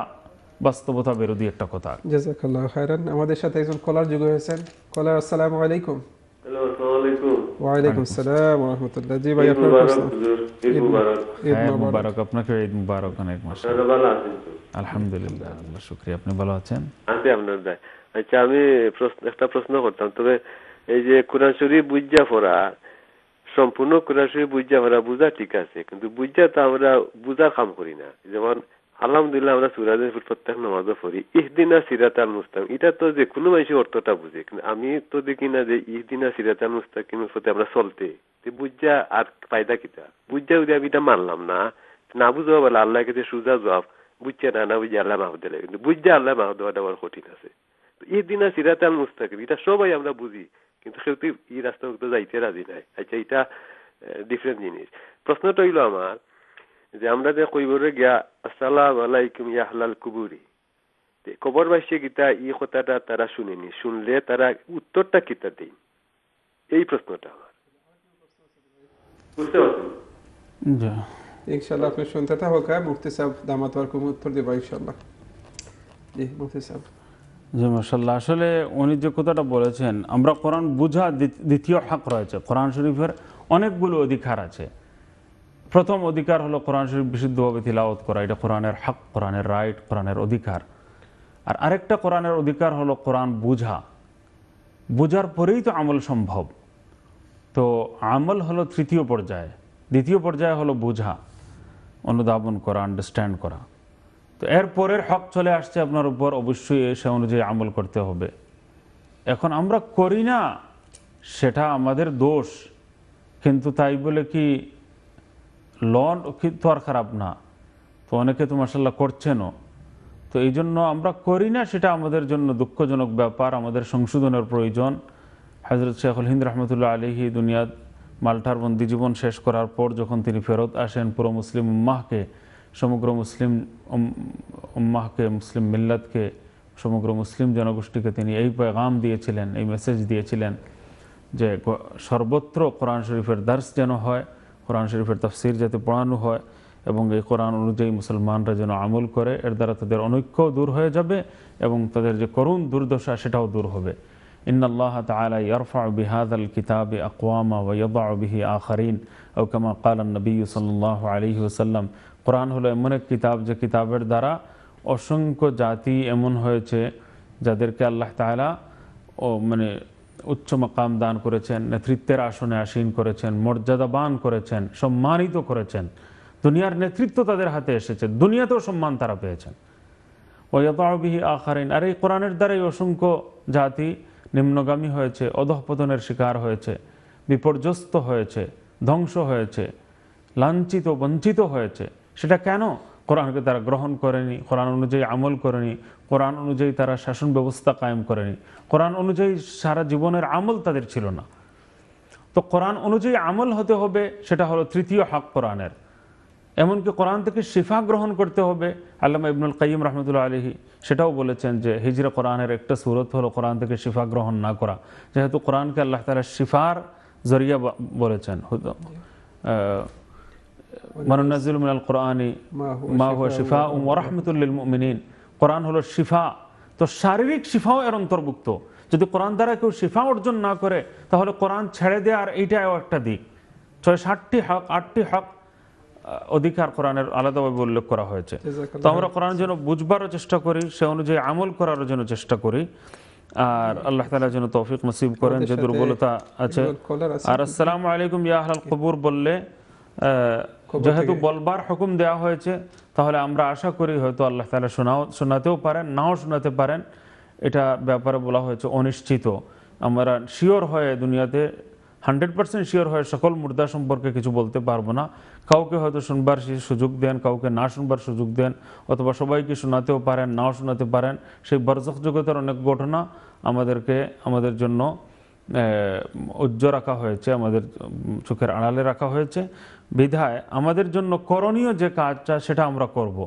বাস্তবতা বিরোধী একটা কথা আমাদের সাথে একজন কলার যুগ হয়েছেন কলার আসসালাম আলাইকুম ওয়ালাইকুম আপনার প্রশ্ন হ্যাঁ, আপনি ভালো আছেন আপনার ভাই আচ্ছা আমি একটা প্রশ্ন করতাম তবে এই যে কোরআন শরীফ বুঝা পড়া সম্পূর্ণ কোরআন শরীফ বুঝা পড়া বুঝা ঠিক আছে কিন্তু বুঝা তো আমরা বুঝা কাম করি না যেমন আলহামদুলিল্লাহ আমরা সুরাজের প্রত্যেক পড়ি ইহদিনা এটা তো যে কোনো মানুষের অর্থটা বুঝে কিন্তু আমি তো দেখি না যে ইহদিনা আমরা চলতে বুঝা আর ফায়দা কিতা বুঝা যদি আমি এটা মানলাম না না বুঝবো বলে আল্লাহ কাছে সুজা জবাব বুঝছে না না বুঝে আল্লাহ দিলে কিন্তু বুঝছে আল্লাহ মাহদে আমার কঠিন আছে ইদিনা সিরাতাল মুস্তাকিম এটা সবাই আমরা বুঝি কিন্তু কেউ তো এই রাস্তা যাইতে রাজি নাই আচ্ছা এটা ডিফারেন্ট জিনিস প্রশ্নটা হইল আমার যে আমরা যে কইবরে গিয়া আসসালাম আলাইকুম ইয়াহলাল কুবুরি কবর বাসী গীতা ই কথাটা তারা শুনেনি শুনলে তারা উত্তরটা কিতা দিন এই প্রশ্নটা আমার ইনশাল্লাহ আপনি শুনতে থাকা মুফতি সাহেব দামাত উত্তর দেবা ইনশাল্লাহ জি মুফতি সাহেব জি মাসাল্লাহ আসলে উনি যে কথাটা বলেছেন আমরা কোরআন বুঝা দ্বিতীয় হক রয়েছে কোরআন শরীফের অনেকগুলো অধিকার আছে প্রথম অধিকার হলো কোরআন শরীফ বিশুদ্ধভাবে তিলাওত করা এটা কোরআনের হক কোরআনের রাইট কোরআনের অধিকার আর আরেকটা কোরআনের অধিকার হলো কোরআন বুঝা বোঝার পরেই তো আমল সম্ভব তো আমল হলো তৃতীয় পর্যায়ে দ্বিতীয় পর্যায়ে হলো বোঝা অনুধাবন করা আন্ডারস্ট্যান্ড করা তো এরপরের হক চলে আসছে আপনার উপর অবশ্যই সে অনুযায়ী আমল করতে হবে এখন আমরা করি না সেটা আমাদের দোষ কিন্তু তাই বলে কি লন কিন্তু আর খারাপ না তো অনেকে তো মার্শাল্লাহ করছেনও তো এই জন্য আমরা করি না সেটা আমাদের জন্য দুঃখজনক ব্যাপার আমাদের সংশোধনের প্রয়োজন হজরত শেখুল হিন্দ রহমতুল্লাহ আলহি দুনিয়াদ মাল্টার বন্দি জীবন শেষ করার পর যখন তিনি ফেরত আসেন পুরো মুসলিম উম্মাহকে সমগ্র মুসলিম উম্মাহকে মুসলিম মিল্লাতকে সমগ্র মুসলিম জনগোষ্ঠীকে তিনি এই পেগাম দিয়েছিলেন এই মেসেজ দিয়েছিলেন যে সর্বত্র কোরআন শরীফের দার্স যেন হয় কোরআন শরীফের তাফসির যাতে পড়ানো হয় এবং এই কোরআন অনুযায়ী মুসলমানরা যেন আমল করে এর দ্বারা তাদের অনৈক্য দূর হয়ে যাবে এবং তাদের যে করুণ দুর্দশা সেটাও দূর হবে ইন্নআল্লাহ তালা ইয়রফা বিহাদ আল কিতাবে আকওয়ামা ওয়দা বিহি আখরিন ও কামা কালাম নবী সাল্লাহ আলী ওসাল্লাম কোরআন হলো এমন এক কিতাব যে কিতাবের দ্বারা অসংখ্য জাতি এমন হয়েছে যাদেরকে আল্লাহ তালা ও মানে উচ্চ মকাম দান করেছেন নেতৃত্বের আসনে আসীন করেছেন মর্যাদাবান করেছেন সম্মানিত করেছেন দুনিয়ার নেতৃত্ব তাদের হাতে এসেছে দুনিয়াতেও সম্মান তারা পেয়েছেন ও আখারিন আর এই কোরআনের দ্বারাই অসংখ্য জাতি নিম্নগামী হয়েছে অধঃপতনের শিকার হয়েছে বিপর্যস্ত হয়েছে ধ্বংস হয়েছে লাঞ্ছিত বঞ্চিত হয়েছে সেটা কেন কোরআনকে তারা গ্রহণ করেনি কোরআন অনুযায়ী আমল করেনি কোরআন অনুযায়ী তারা শাসন ব্যবস্থা কায়েম করেনি কোরআন অনুযায়ী সারা জীবনের আমল তাদের ছিল না তো কোরআন অনুযায়ী আমল হতে হবে সেটা হলো তৃতীয় হক কোরআনের এমনকি কোরআন থেকে শিফা গ্রহণ করতে হবে আল্লামা ইবনুল কাইম রহমতুল্লাহ আলহি সেটাও বলেছেন যে হিজরা কোরআনের একটা সুরত হলো কোরআন থেকে শিফা গ্রহণ না করা যেহেতু কোরআনকে আল্লাহ তালা শিফার জরিয়া বলেছেন মিনাল কোরআনি মা হুয়া শিফা কোরআন হলো শিফা তো শারীরিক শিফাও এর অন্তর্ভুক্ত যদি কোরআন দ্বারা কেউ শিফা অর্জন না করে তাহলে কোরআন ছেড়ে আর এইটাও একটা দিক ছয় ষাটটি হক আটটি হক অধিকার কোরআনের আলাদাভাবে উল্লেখ করা হয়েছে তো আমরা কোরআন যেন বুঝবারও চেষ্টা করি সে অনুযায়ী আমল করারও জন্য চেষ্টা করি আর আল্লাহ তালা যেন তৌফিক নসিব করেন যে দুর্বলতা আছে আর আসসালামু আলাইকুম ইয়াহাল কবুর বললে যেহেতু বলবার হুকুম দেওয়া হয়েছে তাহলে আমরা আশা করি হয়তো আল্লাহ তালা শোনাও শোনাতেও পারেন নাও শোনাতে পারেন এটা ব্যাপারে বলা হয়েছে অনিশ্চিত আমরা শিওর হয়ে দুনিয়াতে হান্ড্রেড পার্সেন্ট শিওর হয়ে সকল মুদ্রা সম্পর্কে কিছু বলতে পারবো না কাউকে হয়তো শুনবার সুযোগ দেন কাউকে না শুনবার সুযোগ দেন অথবা সবাইকে শোনাতেও পারেন নাও শোনাতে পারেন সেই বরজক জগতের অনেক ঘটনা আমাদেরকে আমাদের জন্য উজ্জ্ব রাখা হয়েছে আমাদের চোখের আড়ালে রাখা হয়েছে বিধায় আমাদের জন্য করণীয় যে কাজটা সেটা আমরা করব।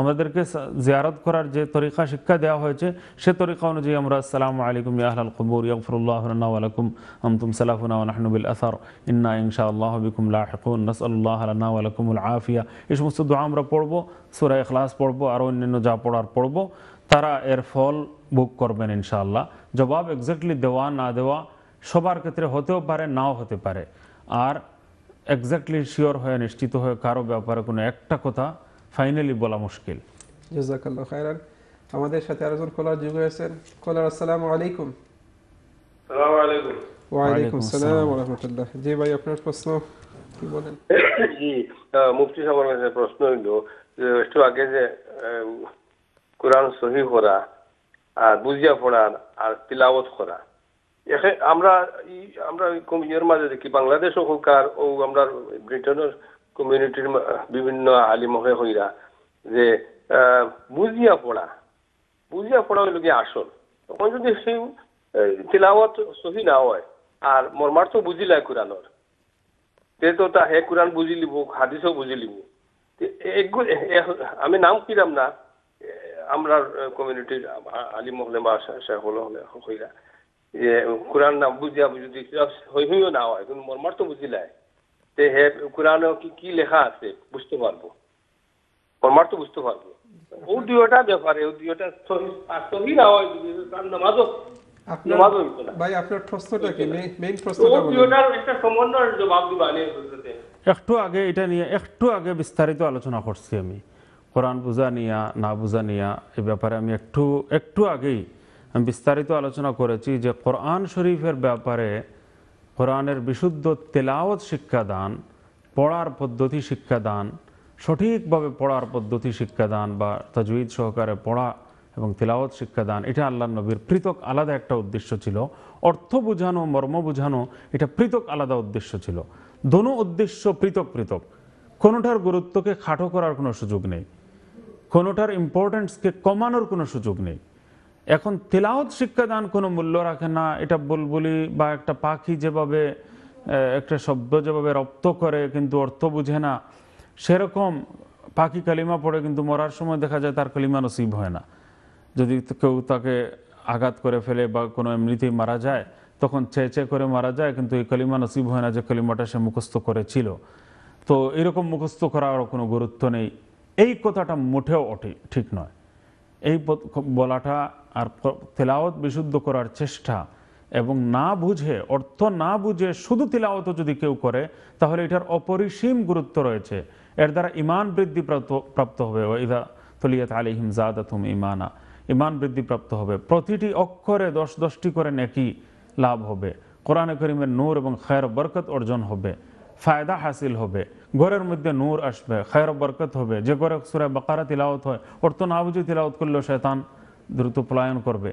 আমাদেরকে জিয়ারত করার যে তরিকা শিক্ষা দেওয়া হয়েছে সে তরিকা অনুযায়ী আমরা আসসালামু আলাইকুম ইয়াহাল কবুর ইয়াফরুল্লাহনাকুম আমতুম সালাফুনাহনুবিল আসার ইন্না ইনশা আল্লাহ বিকুম লাহকুন নসল্লাহনাকুমুল আফিয়া এই সমস্ত দোয়া আমরা পড়বো সুরা এখলাস পড়বো আরও অন্যান্য যা পড়ার পড়বো তারা এর ফল বুক করবেন ইনশাআল্লাহ জবাব এক্স্যাক্টলি দেওয়া না দেওয়া সবার ক্ষেত্রে হতেও পারে নাও হতে পারে আর একজাক্টলি শিওর হয়ে নিশ্চিত হয়ে কারো ব্যাপারে কোনো একটা কথা ফাইনালি বলা মুশকিল আমাদের সাথে আরেকজন কলার যুগ আছেন কলার আসসালামু আলাইকুম আসসালামু আলাইকুম ওয়া আলাইকুম আসসালাম ওয়া রাহমাতুল্লাহ জি ভাই আপনার প্রশ্ন কি বলেন জি মুফতি সাহেবের কাছে প্রশ্ন হলো একটু আগে যে কোরআন সহি করা আর বুঝিয়া পড়া আর তিলাওয়াত করা আমরা ই আমরা ইয়ের মাঝে দেখি বাংলাদেশ হোকার ও আমরা ব্রিটেনের কমিউনিটির বিভিন্ন হইরা যে বুঝিয়া পড়া বুঝিয়া পড়া আসল তখন যদি সেই তিলাওয়াত সহি না হয় আর বুঝিলাই কোরআনর তে তো তা হে কোরআন বুঝি লিব হাদিসও বুঝি লিব আমি নাম কিরাম না আমরা কমিউনিটির আলিম হলে বা হইরা কোরআন না বুঝিয়া বুঝি হই হইও না হয় কিন্তু মর্মার তো বুঝিলাই যে হে কোরআনে কি কি লেখা আছে বুঝতে পারবো মর্মার তো বুঝতে পারবো আচ্ছা। ও দুইটা ব্যাপারে ও দুইটা সহি না হয় তার নামাজও ভাই আপনার প্রশ্নটা কি মেইন প্রশ্নটা বলুন একটা সমন্বয়ের জবাব দিবা একটু আগে এটা নিয়ে একটু আগে বিস্তারিত আলোচনা করছি আমি কোরআন বুঝা নিয়া না বুঝা নিয়া এ ব্যাপারে আমি একটু একটু আগেই আমি বিস্তারিত আলোচনা করেছি যে কোরআন শরীফের ব্যাপারে কোরআনের বিশুদ্ধ তেলাওত শিক্ষাদান পড়ার পদ্ধতি শিক্ষাদান সঠিকভাবে পড়ার পদ্ধতি শিক্ষাদান বা তাজুইদ সহকারে পড়া এবং তেলাওয়াত শিক্ষাদান এটা আল্লাহ নবীর পৃথক আলাদা একটা উদ্দেশ্য ছিল অর্থ বোঝানো মর্ম বোঝানো এটা পৃথক আলাদা উদ্দেশ্য ছিল দোনো উদ্দেশ্য পৃথক পৃথক কোনোটার গুরুত্বকে খাটো করার কোনো সুযোগ নেই কোনোটার ইম্পর্টেন্সকে কমানোর কোনো সুযোগ নেই এখন তেলাওত শিক্ষাদান কোনো মূল্য রাখে না এটা বুলবুলি বা একটা পাখি যেভাবে একটা শব্দ যেভাবে রপ্ত করে কিন্তু অর্থ বুঝে না সেরকম পাখি কালিমা পড়ে কিন্তু মরার সময় দেখা যায় তার কালিমা নসিব হয় না যদি কেউ তাকে আঘাত করে ফেলে বা কোনো এমনিতেই মারা যায় তখন চেয়ে চেয়ে করে মারা যায় কিন্তু এই কালিমা নসিব হয় না যে কালিমাটা সে মুখস্থ করেছিল তো এরকম মুখস্থ করার কোনো গুরুত্ব নেই এই কথাটা মোটেও ঠিক নয় এই বলাটা আর তেলাওত বিশুদ্ধ করার চেষ্টা এবং না বুঝে অর্থ না বুঝে শুধু তিলাওয়াত যদি কেউ করে তাহলে এটার অপরিসীম গুরুত্ব রয়েছে এর দ্বারা ইমান বৃদ্ধি প্রাপ্ত হবে ইদা তলিয়াত আলিহিম জাদাতুম ইমানা ইমান বৃদ্ধি প্রাপ্ত হবে প্রতিটি অক্ষরে দশ দশটি করে নেকি লাভ হবে কোরআনে করিমের নূর এবং খায়ের বরকত অর্জন হবে ফায়দা হাসিল হবে ঘরের মধ্যে নূর আসবে খায়ের বরকত হবে যে ঘরে সুরে বাকারা তিলাওত হয় অর্থ নাবুজি তিলাওত করলেও শেতান দ্রুত পলায়ন করবে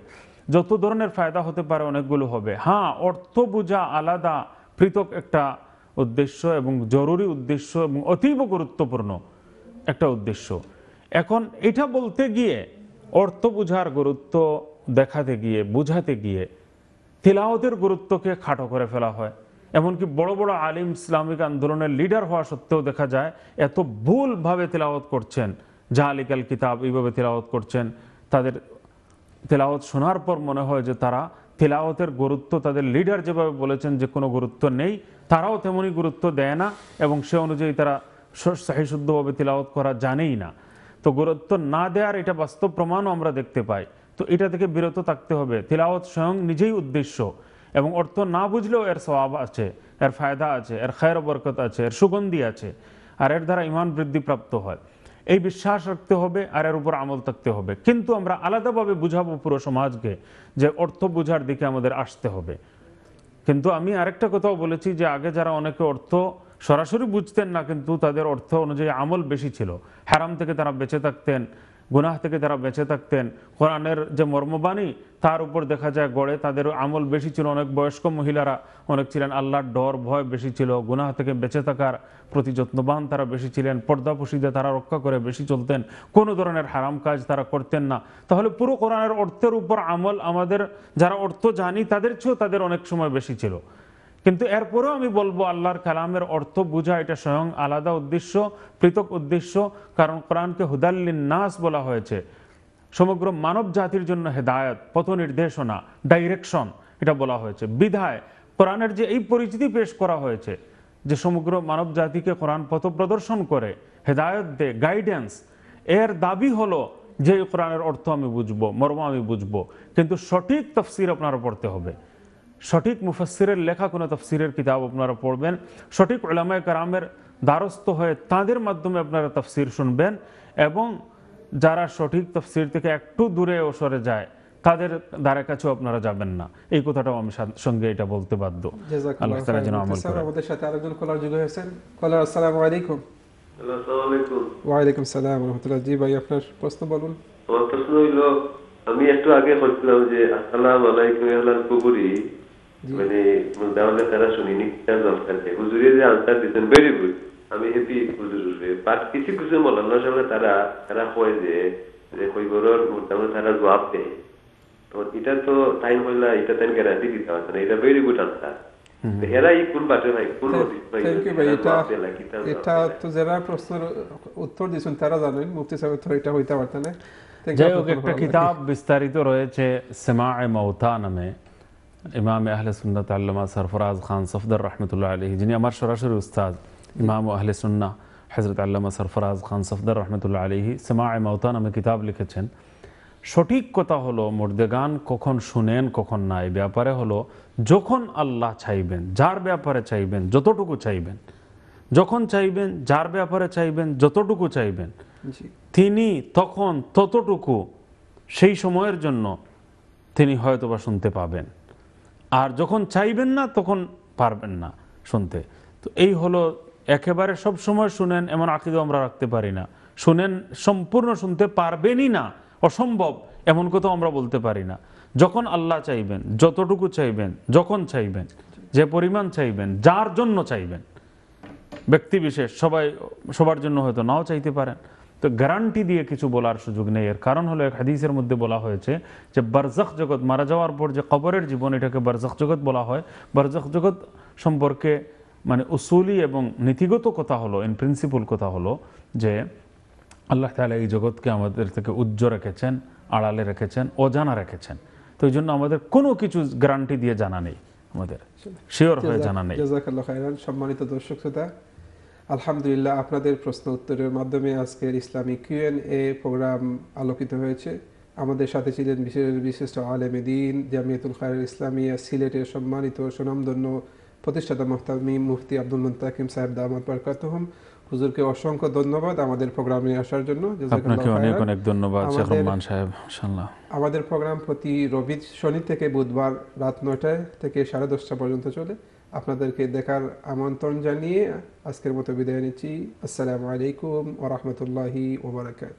যত ধরনের ফায়দা হতে পারে অনেকগুলো হবে হ্যাঁ অর্থ বোঝা আলাদা পৃথক একটা উদ্দেশ্য এবং জরুরি উদ্দেশ্য এবং অতীব গুরুত্বপূর্ণ একটা উদ্দেশ্য এখন এটা বলতে গিয়ে অর্থ বোঝার গুরুত্ব দেখাতে গিয়ে বুঝাতে গিয়ে তিলাওতের গুরুত্বকে খাটো করে ফেলা হয় এমনকি বড় বড় আলিম ইসলামিক আন্দোলনের লিডার হওয়া সত্ত্বেও দেখা যায় এত ভুলভাবে তেলাওয়াত করছেন আলিকাল কিতাব এইভাবে তেলাওয়াত করছেন তাদের তেলাওয়াত শোনার পর মনে হয় যে তারা তেলাওয়াতের গুরুত্ব তাদের লিডার যেভাবে বলেছেন যে কোনো গুরুত্ব নেই তারাও তেমনই গুরুত্ব দেয় না এবং সে অনুযায়ী তারা সাহিশুদ্ধভাবে তেলাওয়াত করা জানেই না তো গুরুত্ব না দেওয়ার এটা বাস্তব প্রমাণও আমরা দেখতে পাই তো এটা থেকে বিরত থাকতে হবে তেলাওয়াত স্বয়ং নিজেই উদ্দেশ্য এবং অর্থ না বুঝলেও এর স্বভাব আছে এর ফায়দা আছে এর খায়ের বরকত আছে এর সুগন্ধি আছে আর এর দ্বারা ইমান বৃদ্ধিপ্রাপ্ত হয় এই বিশ্বাস রাখতে হবে আর এর উপর আমল থাকতে হবে কিন্তু আমরা আলাদাভাবে বুঝাবো পুরো সমাজকে যে অর্থ বোঝার দিকে আমাদের আসতে হবে কিন্তু আমি আরেকটা কথাও বলেছি যে আগে যারা অনেকে অর্থ সরাসরি বুঝতেন না কিন্তু তাদের অর্থ অনুযায়ী আমল বেশি ছিল হ্যারাম থেকে তারা বেঁচে থাকতেন গুনাহ থেকে তারা বেঁচে থাকতেন কোরআনের যে মর্মবাণী তার উপর দেখা যায় গড়ে তাদের আমল বেশি ছিল অনেক বয়স্ক মহিলারা অনেক ছিলেন আল্লাহর ডর ভয় বেশি ছিল গুনাহ থেকে বেঁচে থাকার প্রতি যত্নবান তারা বেশি ছিলেন পর্দা পশিদে তারা রক্ষা করে বেশি চলতেন কোনো ধরনের হারাম কাজ তারা করতেন না তাহলে পুরো কোরআনের অর্থের উপর আমল আমাদের যারা অর্থ জানি তাদের চেয়েও তাদের অনেক সময় বেশি ছিল কিন্তু এরপরেও আমি বলবো আল্লাহর কালামের অর্থ বোঝা এটা স্বয়ং আলাদা উদ্দেশ্য পৃথক উদ্দেশ্য কারণ কোরআনকে হুদাল্লিন নাস বলা হয়েছে সমগ্র মানব জাতির জন্য হেদায়ত পথ নির্দেশনা ডাইরেকশন এটা বলা হয়েছে বিধায় কোরআনের যে এই পরিচিতি পেশ করা হয়েছে যে সমগ্র মানব জাতিকে কোরআন পথ প্রদর্শন করে হেদায়ত দে গাইডেন্স এর দাবি হলো যে কোরআনের অর্থ আমি বুঝবো মর্ম আমি বুঝবো কিন্তু সঠিক তফসির আপনারা পড়তে হবে সঠিক মুফাসিরের লেখা কোনো তফসিরের কিতাব আপনারা পড়বেন সঠিক ওলামায় কারামের দ্বারস্থ হয়ে তাদের মাধ্যমে আপনারা তফসির শুনবেন এবং যারা সঠিক তফসির থেকে একটু দূরে সরে যায় তাদের দ্বারা কাছেও আপনারা যাবেন না এই কথাটাও আমি সঙ্গে এটা বলতে বাধ্য আল্লাহ যেন সাথে আরেকজন কলার যুগ হয়েছে কলার আলাইকুম সালাম জি ভাই আপনার প্রশ্ন বলুন আমার প্রশ্ন আমি একটু আগে বলছিলাম যে আসসালামু আলাইকুম মানে তারা শুনিনি কেন আনসার হুজুরে যে আনসার দিচ্ছেন ভেরি গুড আমি হেপি হুজুর বাট কিছু কিছু তারা তারা কয় যে যে কৈবরের তারা জবাব দেয় তো এটা তো টাইম এটা তাই গ্যারান্টি দিতে না এটা ভেরি গুড আনসার এটা তো যারা প্রশ্নের উত্তর দিছেন তারা জানেন মুক্তি সাহেব তো এটা হইতে পারতেন যাই হোক একটা কিতাব বিস্তারিত রয়েছে সেমা মৌতা নামে ইমাম আহলে সুন্নাত আল্লামা সরফরাজ খান সফদার রহমতুল্লাহ আলহী যিনি আমার সরাসরি উস্তাদ ইমাম আহলে সুন্না হজরত আল্লামা সরফরাজ খান সফদার রহমতুল্লাহ আলহী সেমায় মাউতা নামে কিতাব লিখেছেন সঠিক কথা হলো মুর্দেগান কখন শুনেন কখন নাই ব্যাপারে হলো যখন আল্লাহ চাইবেন যার ব্যাপারে চাইবেন যতটুকু চাইবেন যখন চাইবেন যার ব্যাপারে চাইবেন যতটুকু চাইবেন তিনি তখন ততটুকু সেই সময়ের জন্য তিনি হয়তোবা শুনতে পাবেন আর যখন চাইবেন না তখন পারবেন না শুনতে তো এই হলো একেবারে সব সময় শুনেন এমন আকিদ আমরা রাখতে পারি না শুনেন সম্পূর্ণ শুনতে পারবেনই না অসম্ভব এমন কথা আমরা বলতে পারি না যখন আল্লাহ চাইবেন যতটুকু চাইবেন যখন চাইবেন যে পরিমাণ চাইবেন যার জন্য চাইবেন ব্যক্তি বিশেষ সবাই সবার জন্য হয়তো নাও চাইতে পারেন তো গ্যারান্টি দিয়ে কিছু বলার সুযোগ নেই এর কারণ হলো এক হাদিসের মধ্যে বলা হয়েছে যে বারজাখ জগৎ মারা যাওয়ার পর যে কবরের জীবন এটাকে বারজাখ জগৎ বলা হয় বারজাখ জগৎ সম্পর্কে মানে উসুলি এবং নীতিগত কথা হলো ইন প্রিন্সিপাল কথা হলো যে আল্লাহ তালা এই জগৎকে আমাদের থেকে উজ্জ্ব রেখেছেন আড়ালে রেখেছেন অজানা রেখেছেন তো এই জন্য আমাদের কোনো কিছু গ্যারান্টি দিয়ে জানা নেই আমাদের শিওর হয়ে জানা নেই সম্মানিত দর্শক শ্রোতা আলহামদুলিল্লাহ আপনাদের প্রশ্ন উত্তরের মাধ্যমে আজকের ইসলামিক কিউএন এ প্রোগ্রাম আলোকিত হয়েছে আমাদের সাথে ছিলেন বিশেষ বিশিষ্ট আলেম দিন জামিয়াতুল খায়ের ইসলামিয়া সিলেটের সম্মানিত সুনামধন্য প্রতিষ্ঠাতা মোহতামি মুফতি আব্দুল মুন্তাকিম সাহেব দামাদ বারকাতহম হুজুরকে অসংখ্য ধন্যবাদ আমাদের প্রোগ্রামে আসার জন্য আমাদের প্রোগ্রাম প্রতি রবি শনি থেকে বুধবার রাত নয়টায় থেকে সাড়ে দশটা পর্যন্ত চলে আপনাদেরকে দেখার আমন্ত্রণ জানিয়ে আজকের মতো বিদায় নিচ্ছি আসসালামু আলাইকুম ওরহমতুল্লাহি ওবরাকাত